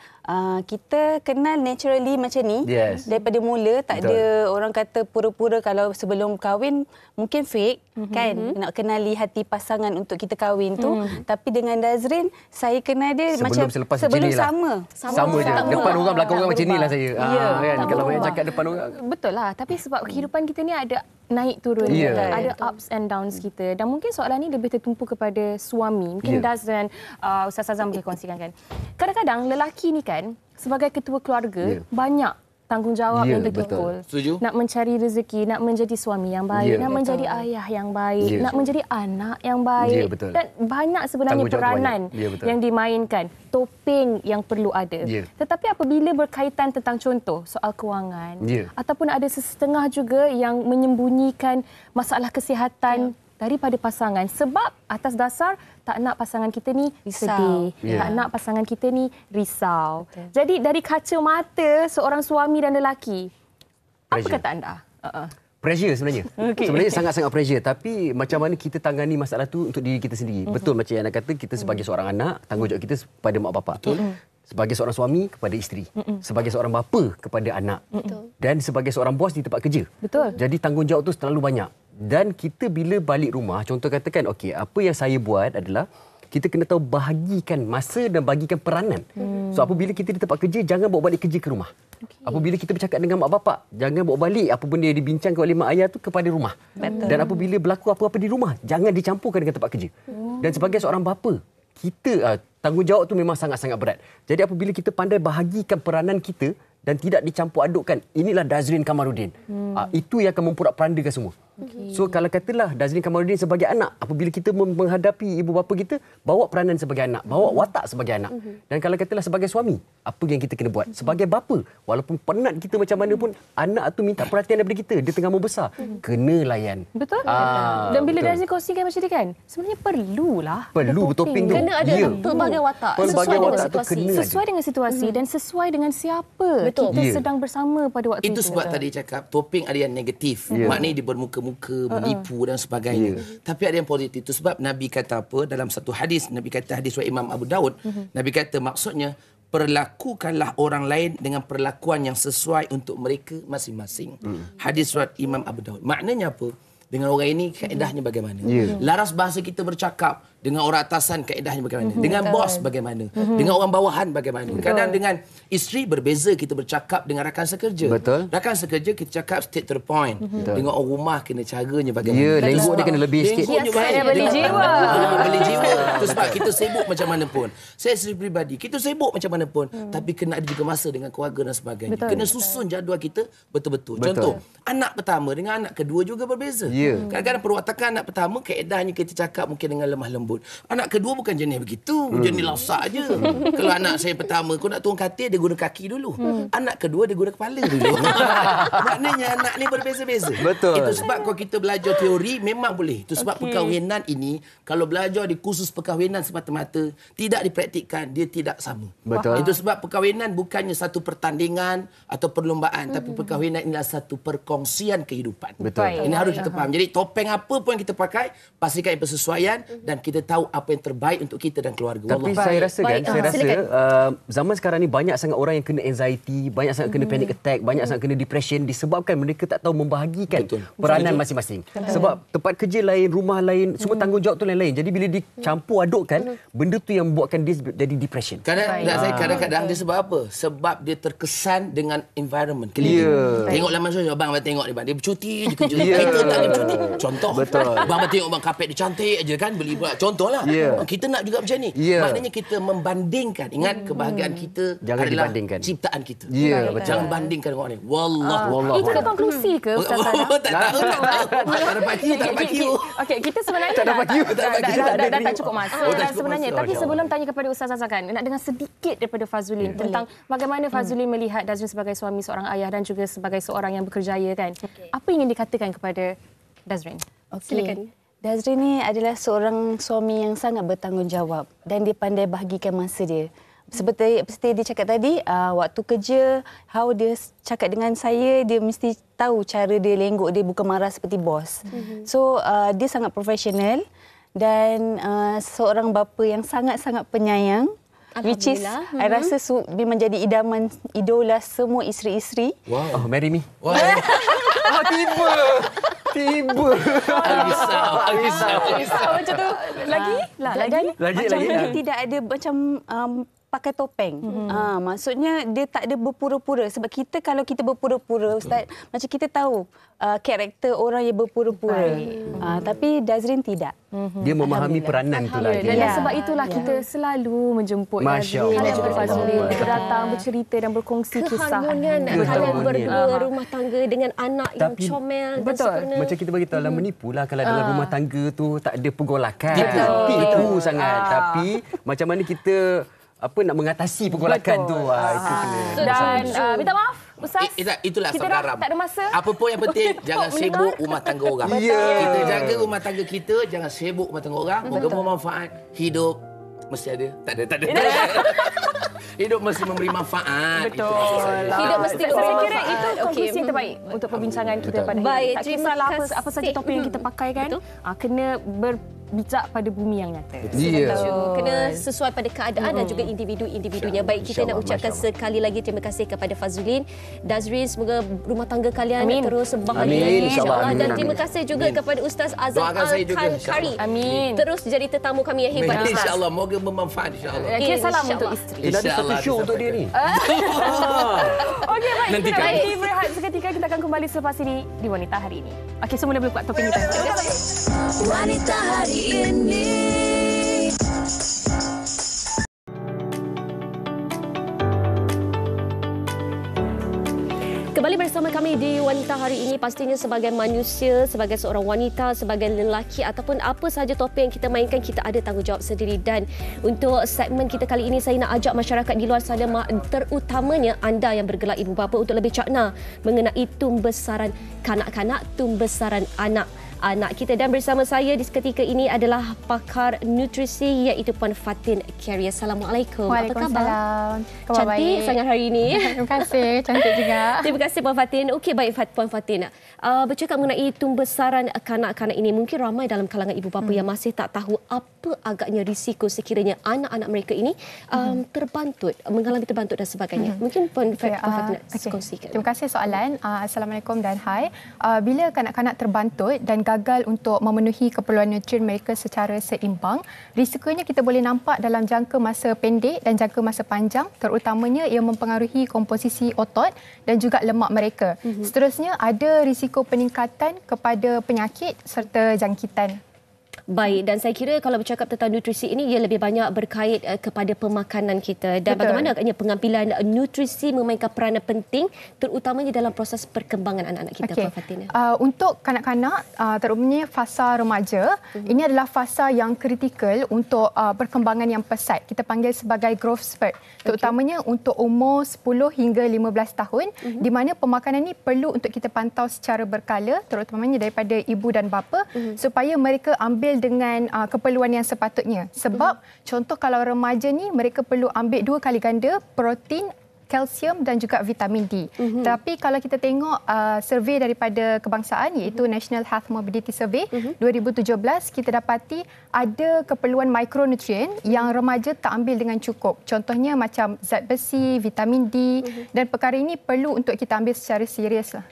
kita kenal naturally macam ni. Yes. Daripada mula tak ada orang kata pura-pura kalau sebelum kahwin mungkin fake kan. Nak kenali hati pasangan untuk kita kahwin tu. Tapi dengan Dazrin, saya kenal dia macam macam selepas sebelum sendiri sama. Lah. Sama. Sama, sama je. Depan orang, belakang orang macam inilah saya. Ya, ha, kan? Kalau banyak cakap depan orang. Betul lah. Tapi sebab hmm. kehidupan kita ni ada naik turun. Yeah. Kan? Ada Betul. ups and downs kita. Dan mungkin soalan ni lebih tertumpu kepada suami. Mungkin yeah. Daz dan uh, Ustaz Azam boleh kongsikan kan. Kadang-kadang lelaki ni kan sebagai ketua keluarga yeah. banyak tanggungjawab ya, yang terkumpul. Setuju? Nak mencari rezeki, nak menjadi suami yang baik, ya, nak betul. menjadi ayah yang baik, ya, nak menjadi anak yang baik. Ya, Dan banyak sebenarnya peranan ya, yang dimainkan, topeng yang perlu ada. Ya. Tetapi apabila berkaitan tentang contoh soal kewangan ya. ataupun ada sesetengah juga yang menyembunyikan masalah kesihatan ya. daripada pasangan sebab atas dasar tak nak pasangan kita ni risau. sedih yeah. tak nak pasangan kita ni risau Betul. jadi dari kaca mata seorang suami dan lelaki pressure. apa kata anda uh-uh. pressure sebenarnya okay. sebenarnya sangat-sangat pressure tapi macam mana kita tangani masalah tu untuk diri kita sendiri mm-hmm. betul macam yang anak kata kita sebagai mm-hmm. seorang anak tanggungjawab kita kepada mak bapak betul mm-hmm. Sebagai seorang suami kepada isteri. Mm-mm. Sebagai seorang bapa kepada anak. Mhm. Betul. Dan sebagai seorang bos di tempat kerja. Betul. Jadi tanggungjawab itu terlalu banyak dan kita bila balik rumah contoh katakan okay, apa yang saya buat adalah kita kena tahu bahagikan masa dan bahagikan peranan. Hmm. So apabila kita di tempat kerja jangan bawa balik kerja ke rumah. Okay. Apabila kita bercakap dengan mak bapak, jangan bawa balik apa benda yang dibincangkan oleh mak ayah tu kepada rumah. Betul. Dan apabila berlaku apa-apa di rumah, jangan dicampurkan dengan tempat kerja. Hmm. Dan sebagai seorang bapa, kita uh, tanggungjawab tu memang sangat-sangat berat. Jadi apabila kita pandai bahagikan peranan kita dan tidak dicampur adukkan, inilah Dazrin Kamarudin. Hmm. Uh, itu yang akan memporak-perandakan semua. So kalau katalah Dazlin Kamaluddin sebagai anak, apabila kita menghadapi ibu bapa kita, bawa peranan sebagai anak, bawa mhm. watak sebagai anak. Mhm. Dan kalau katalah sebagai suami, apa yang kita kena buat? Mhm. Sebagai bapa, walaupun penat kita macam mana pun, anak tu minta perhatian daripada kita, dia tengah mau membesar, kena layan. Betul. Aa, ah, Dan bila Dazlin kongsikan macam ni kan, sebenarnya perlulah. Perlu topping tu. Kena ada ya. Lah, pelbagai watak. Pelbagai sesuai watak dengan situasi. Kena sesuai dengan situasi dan sesuai dengan siapa Betul. kita yeah. sedang bersama pada waktu itu. Itu sebab tadi cakap topping ada yang negatif. Yeah. Maknanya dia bermuka muka, uh-uh. Ha, ha. menipu dan sebagainya. Yeah. Tapi ada yang positif itu sebab Nabi kata apa dalam satu hadis, Nabi kata hadis oleh Imam Abu Daud, uh-huh. Nabi kata maksudnya perlakukanlah orang lain dengan perlakuan yang sesuai untuk mereka masing-masing. Uh-huh. Hadis riwayat Imam Abu Daud. Maknanya apa? Dengan orang ini keindahnya mhm. bagaimana? Yeah. Ya. Laras bahasa kita bercakap, dengan orang atasan kaedahnya bagaimana mm-hmm. dengan bos bagaimana mm-hmm. dengan orang bawahan bagaimana betul. kadang dengan isteri berbeza kita bercakap dengan rakan sekerja betul rakan sekerja kita cakap straight to the point mm-hmm. dengan orang rumah kena caranya bagaimana yeah, ya, lenguk dia kena lebih sikit dia yes, beli jiwa ha, beli jiwa itu sebab kita sibuk macam mana pun saya sendiri pribadi kita sibuk macam mana pun mm. tapi kena ada juga masa dengan keluarga dan sebagainya betul. kena susun jadual kita betul-betul contoh anak pertama dengan anak kedua juga berbeza yeah. kadang-kadang perwatakan anak pertama kaedahnya kita cakap mungkin dengan lemah lembut rambut. Anak kedua bukan jenis begitu. Hmm. Jenis lausak aje. Kalau anak saya pertama, kau nak turun katil, dia guna kaki dulu. Hmm. Anak kedua, dia guna kepala dulu. Maknanya anak ni berbeza-beza. Betul. Itu sebab kalau kita belajar teori, memang boleh. Itu sebab okay. perkahwinan ini, kalau belajar di khusus perkahwinan semata-mata, tidak dipraktikkan, dia tidak sama. Betul. Itu sebab perkahwinan bukannya satu pertandingan atau perlombaan. Hmm. Tapi perkahwinan adalah satu perkongsian kehidupan. Betul. Ini harus kita faham. Jadi topeng apa pun yang kita pakai, pastikan yang bersesuaian hmm. dan kita kita tahu apa yang terbaik untuk kita dan keluarga. Tapi Wallah. saya rasa kan, saya ah, rasa uh, zaman sekarang ni banyak sangat orang yang kena anxiety, banyak sangat kena hmm. panic attack, banyak hmm. sangat kena depression disebabkan mereka tak tahu membahagikan Betul. peranan masing-masing. Sebab tempat kerja lain, rumah lain, semua hmm. tanggungjawab tu lain-lain. Jadi bila dicampur hmm. adukkan, hmm. benda tu yang buatkan dia jadi depression. Ah, kadang-kadang saya kadang-kadang dia sebab apa? Sebab dia terkesan dengan environment. Yeah. Ya. Tengok laman sosial, bang, abang tengok ni Dia bercuti je kerja. Ya. Yeah. Kita tak boleh bercuti. Contoh. Betul. Abang bang tengok bang kapet dia cantik aja kan. Beli buat contohlah yeah. Oh, kita nak juga macam ni yeah. maknanya kita membandingkan ingat hmm. kebahagiaan kita jangan adalah dibandingkan ciptaan kita yeah, ya, betul. jangan bandingkan dengan orang lain wallah ah. wallah itu kata konklusi ke ustaz oh, lah. tak tahu tak tahu tak dapat cue tak dapat okey kita sebenarnya tak dapat cue tak cukup masa oh, sebenarnya tapi sebelum tanya kepada ustaz Azakan nak dengar sedikit daripada Fazulin ya. tentang bagaimana hmm. Fazulin melihat Dazrin sebagai suami seorang ayah dan juga sebagai seorang yang berkerjaya kan apa ingin dikatakan kepada Dazrin silakan Dazri ni adalah seorang suami yang sangat bertanggungjawab dan dia pandai bahagikan masa dia. Seperti seperti dia cakap tadi, uh, waktu kerja, how dia cakap dengan saya, dia mesti tahu cara dia lenggok dia bukan marah seperti bos. Mm-hmm. So uh, dia sangat profesional dan uh, seorang bapa yang sangat-sangat penyayang which is hmm I mm-hmm. rasa su- memang jadi idaman idola semua isteri-isteri. Wow, oh, marry me. Wow. ah, tiba. Tiba. Aku risau. Aku risau. Macam tu. Lagi? Ah, lagi? Lagi? Macam lagi, lagi. Ah. tidak ada macam um, pakai topeng. Hmm. Ha, maksudnya dia tak ada berpura-pura sebab kita kalau kita berpura-pura Betul. ustaz macam kita tahu uh, karakter orang yang berpura-pura. Hmm. Ha, tapi Dazrin tidak. Mhm. Dia memahami peranan itu lagi. Dan ya. sebab itulah ya. kita selalu menjemput Dazrin Allah. juga Fazli datang bercerita dan berkongsi kisah. Kehangunan berdua lah. rumah tangga dengan anak tapi, yang comel Betul. Dan sebenarnya... Macam kita beritahu lah mhm. pula kalau dalam rumah tangga tu tak ada pergolakan. Tipu, sangat. Tapi macam mana kita apa nak mengatasi pergolakan tu ha, itu kena ah. so, dan uh, minta maaf Ustaz, eh, It, itulah kita dah tak ada masa. Apa pun yang penting, jangan sibuk rumah tangga orang. yeah. Kita jaga rumah tangga kita, jangan sibuk rumah tangga orang. Moga bermanfaat. Hidup mesti ada. Tak ada, tak ada. Tak Hidup mesti memberi manfaat. Betul. Itu Hidup mesti memberi manfaat. Saya kira itu konklusi okay. terbaik untuk hmm. perbincangan kita pada hari ini. Baik, tak kisahlah apa, apa saja topik yang kita hmm. pakai kan. Ah, kena ber bijak pada bumi yang nyata. Yeah. Kena sesuai pada keadaan mm-hmm. dan juga individu-individunya. Baik, kita nak ucapkan Allah. sekali lagi terima kasih kepada Fazulin. Dazrin, semoga rumah tangga kalian Amin. terus bahagia. Amin. Dan terima kasih juga Amin. kepada Ustaz Azam Al-Khankari. Amin. Terus jadi tetamu kami yang hebat. Amin. InsyaAllah. Moga bermanfaat. InsyaAllah. Okay, salam insya untuk isteri. Insya Allah. Ada satu show untuk dia ni. Okey, baik. Nanti kita nak berehat seketika. Kita akan kembali selepas ini di Wanita Hari Ini. Okey, semula boleh buat topik kita. Wanita Hari ini. Kembali bersama kami di Wanita Hari Ini pastinya sebagai manusia, sebagai seorang wanita, sebagai lelaki ataupun apa sahaja topik yang kita mainkan kita ada tanggungjawab sendiri dan untuk segmen kita kali ini saya nak ajak masyarakat di luar sana terutamanya anda yang bergelar ibu bapa untuk lebih cakna mengenai tumbesaran kanak-kanak, tumbesaran -anak anak kita dan bersama saya di seketika ini adalah pakar nutrisi iaitu Puan Fatin Kerry. Assalamualaikum. Waalaikumsalam. Apa khabar? Cantik baik. sangat hari ini. Terima kasih. Cantik juga. Terima kasih Puan Fatin. Okey baik Puan Fatin. Uh, bercakap mengenai tumbesaran kanak-kanak ini mungkin ramai dalam kalangan ibu bapa hmm. yang masih tak tahu apa agaknya risiko sekiranya anak-anak mereka ini um, hmm. terbantut, mengalami terbantut dan sebagainya. Hmm. Mungkin Puan okay, uh, Fatin uh, nak okay. kongsikan. Terima kasih soalan. Uh, Assalamualaikum dan hai. Uh, bila kanak-kanak terbantut dan gagal untuk memenuhi keperluan nutrien mereka secara seimbang, risikonya kita boleh nampak dalam jangka masa pendek dan jangka masa panjang, terutamanya ia mempengaruhi komposisi otot dan juga lemak mereka. Mhm. Seterusnya, ada risiko peningkatan kepada penyakit serta jangkitan Baik dan saya kira kalau bercakap tentang nutrisi ini ia lebih banyak berkait eh, kepada pemakanan kita dan Betul. bagaimana agaknya pengambilan nutrisi memainkan peranan penting terutamanya dalam proses perkembangan anak-anak kita okay. Puan Fatina. Uh, untuk kanak-kanak uh, terutamanya fasa remaja uh-huh. ini adalah fasa yang kritikal untuk uh, perkembangan yang pesat kita panggil sebagai growth spurt terutamanya okay. untuk umur 10 hingga 15 tahun uh-huh. di mana pemakanan ini perlu untuk kita pantau secara berkala terutamanya daripada ibu dan bapa uh-huh. supaya mereka ambil deal dengan uh, keperluan yang sepatutnya. Sebab mm-hmm. contoh kalau remaja ni mereka perlu ambil dua kali ganda protein kalsium dan juga vitamin D. Mm-hmm. Tapi kalau kita tengok uh, survey daripada kebangsaan iaitu mm-hmm. National Health Mobility Survey mm-hmm. 2017 kita dapati ada keperluan mikronutrien mm-hmm. yang remaja tak ambil dengan cukup. Contohnya macam zat besi, vitamin D mm-hmm. dan perkara ini perlu untuk kita ambil secara serius lah.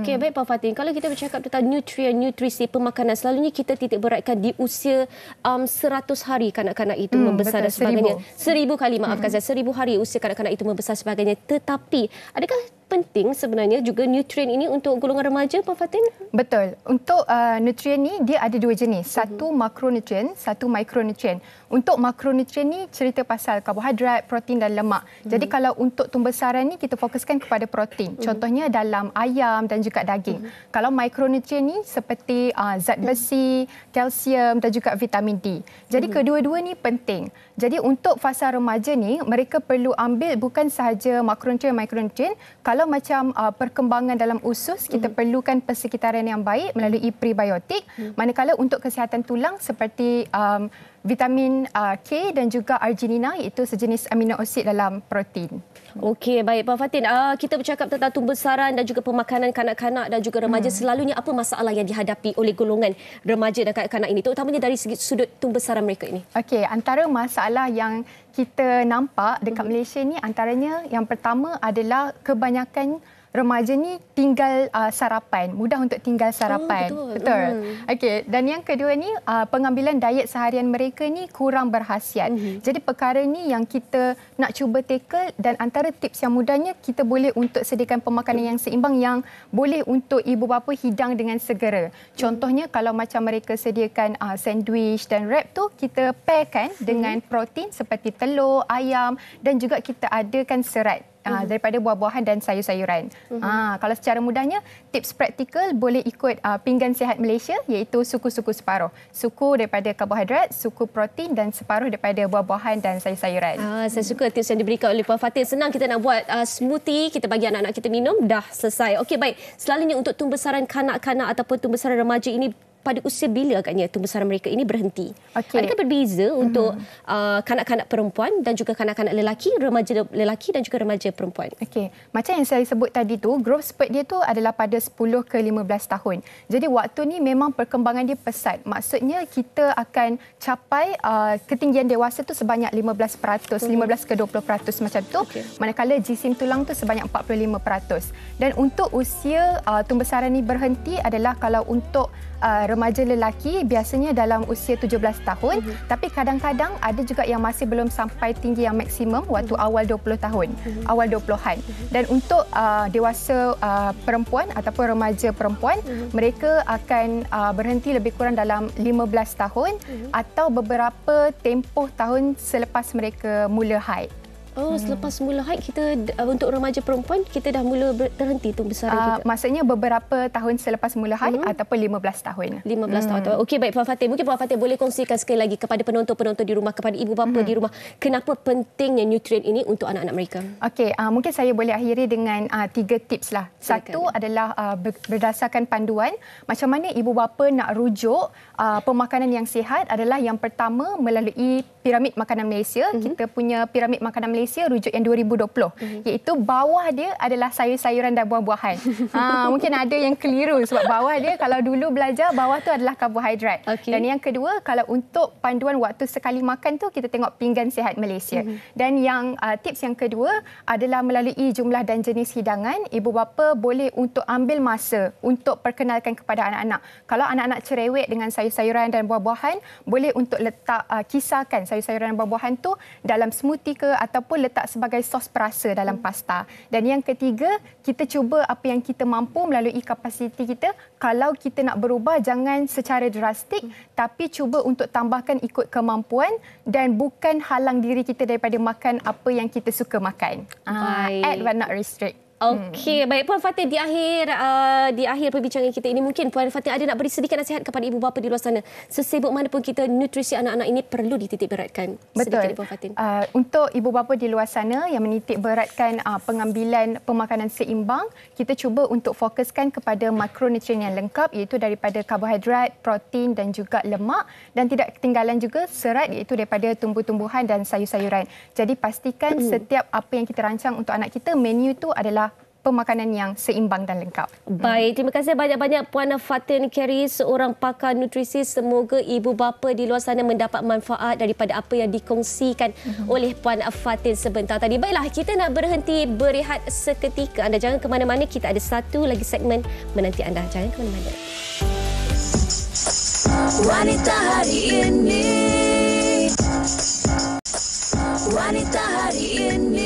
Okey, hmm. baik Pak Fatin. Kalau kita bercakap tentang nutrien, nutrisi, pemakanan, selalunya kita titik beratkan di usia um, 100 hari kanak-kanak itu hmm, membesar betul, dan sebagainya. Seribu, seribu kali, maafkan hmm. saya. Seribu hari usia kanak-kanak itu membesar sebagainya. Tetapi, adakah penting sebenarnya juga nutrien ini untuk golongan remaja Puan Fatin? Betul. Untuk uh, nutrien ini dia ada dua jenis. Mhm. Satu uh-huh. makronutrien, satu mikronutrien. Untuk makronutrien ni cerita pasal karbohidrat, protein dan lemak. Uh-huh. Jadi kalau untuk tumbesaran ni kita fokuskan kepada protein. Uh-huh. Contohnya dalam ayam dan juga daging. Uh-huh. Kalau mikronutrien ni seperti uh, zat besi, uh-huh. kalsium dan juga vitamin D. Jadi uh-huh. kedua-dua ni penting. Jadi untuk fasa remaja ni mereka perlu ambil bukan sahaja makronutrien mikronutrien kalau kalau macam uh, perkembangan dalam usus kita mm perlukan persekitaran yang baik melalui prebiotik mm manakala untuk kesihatan tulang seperti um, vitamin uh, K dan juga arginina iaitu sejenis amino asid dalam protein Hmm. Okey, baik Puan Fatin. Uh, kita bercakap tentang tumbesaran dan juga pemakanan kanak-kanak dan juga remaja. Hmm. Selalunya apa masalah yang dihadapi oleh golongan remaja dan kanak-kanak ini? Terutamanya dari segi sudut tumbesaran mereka ini. Okey, antara masalah yang kita nampak dekat hmm. Malaysia ni antaranya yang pertama adalah kebanyakan remaja ni tinggal uh, sarapan, mudah untuk tinggal oh, sarapan. Oh, betul. betul. Mm. Okey, dan yang kedua ni uh, pengambilan diet seharian mereka ni kurang berhasiat. Mm. Jadi perkara ni yang kita nak cuba tackle dan antara tips yang mudahnya kita boleh untuk sediakan pemakanan yang seimbang yang boleh untuk ibu bapa hidang dengan segera. Contohnya mm. kalau macam mereka sediakan uh, sandwich dan wrap tu kita pairkan mm. dengan hmm. protein seperti telur, ayam dan juga kita adakan serat uh, daripada buah-buahan dan sayur-sayuran. Uh-huh. Uh, kalau secara mudahnya, tips praktikal boleh ikut uh, pinggan sihat Malaysia iaitu suku-suku separuh. Suku daripada karbohidrat, suku protein dan separuh daripada buah-buahan dan sayur-sayuran. Uh, saya suka tips yang diberikan oleh Puan Fatih. Senang kita nak buat uh, smoothie, kita bagi anak-anak kita minum, dah selesai. Okey, baik. Selalunya untuk tumbesaran kanak-kanak ataupun tumbesaran remaja ini pada usia bila agaknya tumbesaran mereka ini berhenti? Okay. Adakah berbeza hmm untuk uh, kanak-kanak perempuan dan juga kanak-kanak lelaki, remaja lelaki dan juga remaja perempuan? Okey. Macam yang saya sebut tadi tu, growth spurt dia tu adalah pada 10 ke 15 tahun. Jadi waktu ni memang perkembangan dia pesat. Maksudnya kita akan capai uh, ketinggian dewasa tu sebanyak 15%, mm-hmm. 15 ke 20% macam tu. Okay. Manakala jisim tulang tu sebanyak 45%. Dan untuk usia uh, tumbesaran ni berhenti adalah kalau untuk uh, remaja lelaki biasanya dalam usia 17 tahun mm-hmm. tapi kadang-kadang ada juga yang masih belum sampai tinggi yang maksimum waktu mm-hmm. awal 20 tahun mm-hmm. awal 20-an mm-hmm. dan untuk uh, dewasa uh, perempuan ataupun remaja perempuan mm-hmm. mereka akan uh, berhenti lebih kurang dalam 15 tahun mm-hmm. atau beberapa tempoh tahun selepas mereka mula haid Oh, hmm. selepas mula haid kita uh, untuk remaja perempuan kita dah mula ber- terhenti tu besar uh, ah, juga. maksudnya beberapa tahun selepas mula haid hmm. ataupun 15 tahun. 15 hmm. tahun. Okey, baik Puan Fatih. Mungkin Puan Fatih boleh kongsikan sekali lagi kepada penonton-penonton di rumah, kepada ibu bapa hmm. di rumah, kenapa pentingnya nutrien ini untuk anak-anak mereka. Okey, uh, mungkin saya boleh akhiri dengan uh, tiga tips lah. Satu Silakan. adalah uh, berdasarkan panduan, macam mana ibu bapa nak rujuk uh, pemakanan yang sihat adalah yang pertama melalui piramid makanan Malaysia. Hmm. Kita punya piramid makanan Malaysia Malaysia rujuk yang 2020 mm-hmm. iaitu bawah dia adalah sayur-sayuran dan buah-buahan. ha, mungkin ada yang keliru sebab bawah dia kalau dulu belajar bawah tu adalah karbohidrat. Okay. Dan yang kedua kalau untuk panduan waktu sekali makan tu kita tengok pinggan sihat Malaysia. Mm-hmm. Dan yang uh, tips yang kedua adalah melalui jumlah dan jenis hidangan ibu bapa boleh untuk ambil masa untuk perkenalkan kepada anak-anak. Kalau anak-anak cerewet dengan sayur-sayuran dan buah-buahan boleh untuk letak uh, kisahkan sayur-sayuran dan buah-buahan tu dalam smoothie ke ataupun pun letak sebagai sos perasa dalam hmm. pasta. Dan yang ketiga, kita cuba apa yang kita mampu melalui kapasiti kita. Kalau kita nak berubah, jangan secara drastik hmm. tapi cuba untuk tambahkan ikut kemampuan dan bukan halang diri kita daripada makan apa yang kita suka makan. Baik. Add but not restrict. Okey, hmm. baik Puan Fatin di akhir uh, di akhir perbincangan kita ini mungkin Puan Fatin ada nak beri sedikit nasihat kepada ibu bapa di luar sana. Sesibuk mana pun kita nutrisi anak-anak ini perlu dititik beratkan. Betul. Sedikit Puan Fatin. Uh, untuk ibu bapa di luar sana yang menitik beratkan uh, pengambilan pemakanan seimbang, kita cuba untuk fokuskan kepada makronutrien yang lengkap iaitu daripada karbohidrat, protein dan juga lemak dan tidak ketinggalan juga serat iaitu daripada tumbuh-tumbuhan dan sayur-sayuran. Jadi pastikan hmm. setiap apa yang kita rancang untuk anak kita menu itu adalah pemakanan yang seimbang dan lengkap. Hmm. Baik, terima kasih banyak-banyak Puan Fatin Kerry, seorang pakar nutrisi. Semoga ibu bapa di luar sana mendapat manfaat daripada apa yang dikongsikan uh-huh. oleh Puan Fatin sebentar tadi. Baiklah, kita nak berhenti berehat seketika. Anda jangan ke mana-mana, kita ada satu lagi segmen menanti anda. Jangan ke mana-mana. Wanita hari ini Wanita hari ini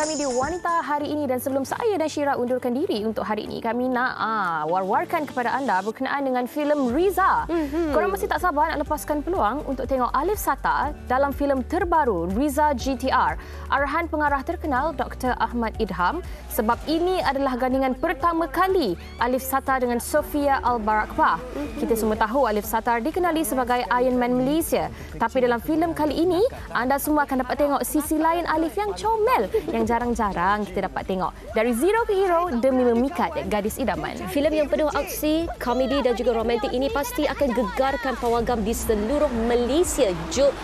kami di Wanita hari ini dan sebelum saya dan Syira undurkan diri untuk hari ini, kami nak uh, war-warkan kepada anda berkenaan dengan filem Riza. Mm-hmm. Korang mesti tak sabar nak lepaskan peluang untuk tengok Alif Sata dalam filem terbaru Riza GTR. Arahan pengarah terkenal Dr. Ahmad Idham sebab ini adalah gandingan pertama kali Alif Sata dengan Sofia Al-Barakbah. Mm-hmm. Kita semua tahu Alif Sata dikenali sebagai Iron Man Malaysia. Tapi dalam filem kali ini, anda semua akan dapat tengok sisi lain Alif yang comel yang jarang-jarang kita dapat tengok dari zero ke hero demi memikat gadis idaman. Filem yang penuh aksi, komedi dan juga romantik ini pasti akan gegarkan pawagam di seluruh Malaysia.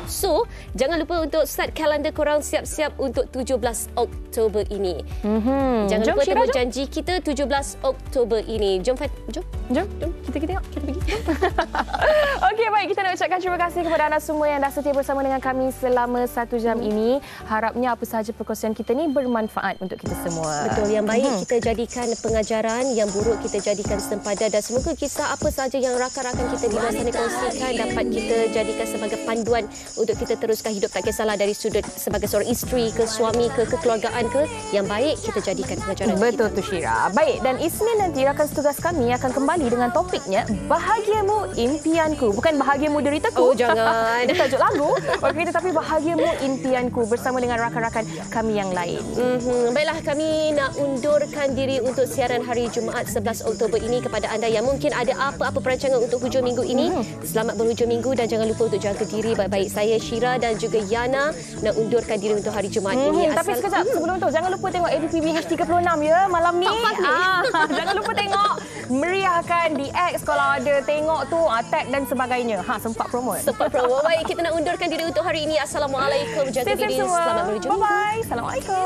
So, jangan lupa untuk set kalender korang siap-siap untuk 17 Oktober ini. Mm-hmm. Jangan jom, lupa temu janji kita 17 Oktober ini. Jom, Fat. Jom. Jom, jom. Kita pergi tengok. Kita pergi. Okey, baik. Kita nak ucapkan terima kasih kepada anda semua yang dah setia bersama dengan kami selama satu jam hmm. ini. Harapnya apa sahaja perkongsian kita ni bermanfaat untuk kita semua. Betul. Yang baik hmm. kita jadikan pengajaran, yang buruk kita jadikan sempadan dan semoga kisah apa sahaja yang rakan-rakan kita di sana kongsikan dapat kita jadikan sebagai panduan untuk kita teruskan hidup tak kisahlah dari sudut sebagai seorang isteri ke suami ke kekeluargaan ke yang baik kita jadikan pengajaran. Betul tu Syira. Baik dan Isnin nanti rakan setugas kami akan kembali dengan topiknya bahagiamu impianku bukan bahagiamu deritaku. Oh jangan. Tajuk lagu. Okey tetapi bahagiamu impianku bersama dengan rakan-rakan kami yang lain. Mm-hmm. Baiklah, kami nak undurkan diri untuk siaran hari Jumaat 11 Oktober ini kepada anda yang mungkin ada apa-apa perancangan untuk hujung minggu ini. Hmm. Selamat berhujung minggu dan jangan lupa untuk jaga diri baik-baik. Saya Syira dan juga Yana nak undurkan diri untuk hari Jumaat mm-hmm. ini. Asal... Hmm, tapi sekejap, mm-hmm. sebelum itu jangan lupa tengok ABP BH36 ya malam ni. Ah, jangan lupa tengok meriahkan di X kalau ada tengok tu attack dan sebagainya. Ha, sempat promote. Sempat promote. Baik, kita nak undurkan diri untuk hari ini. Assalamualaikum. Jaga diri. Selamat berhujung minggu. Bye-bye. Assalamualaikum.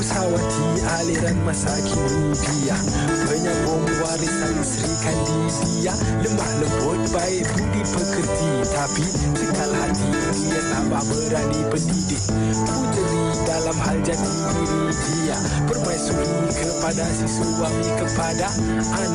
Usahawati aliran masa kini dia bom warisan Sri dia Lemah lembut baik budi pekerti Tapi sekal hati dia tambah berani pendidik Puteri dalam hal jati diri dia Permaisuri kepada si suami kepada anak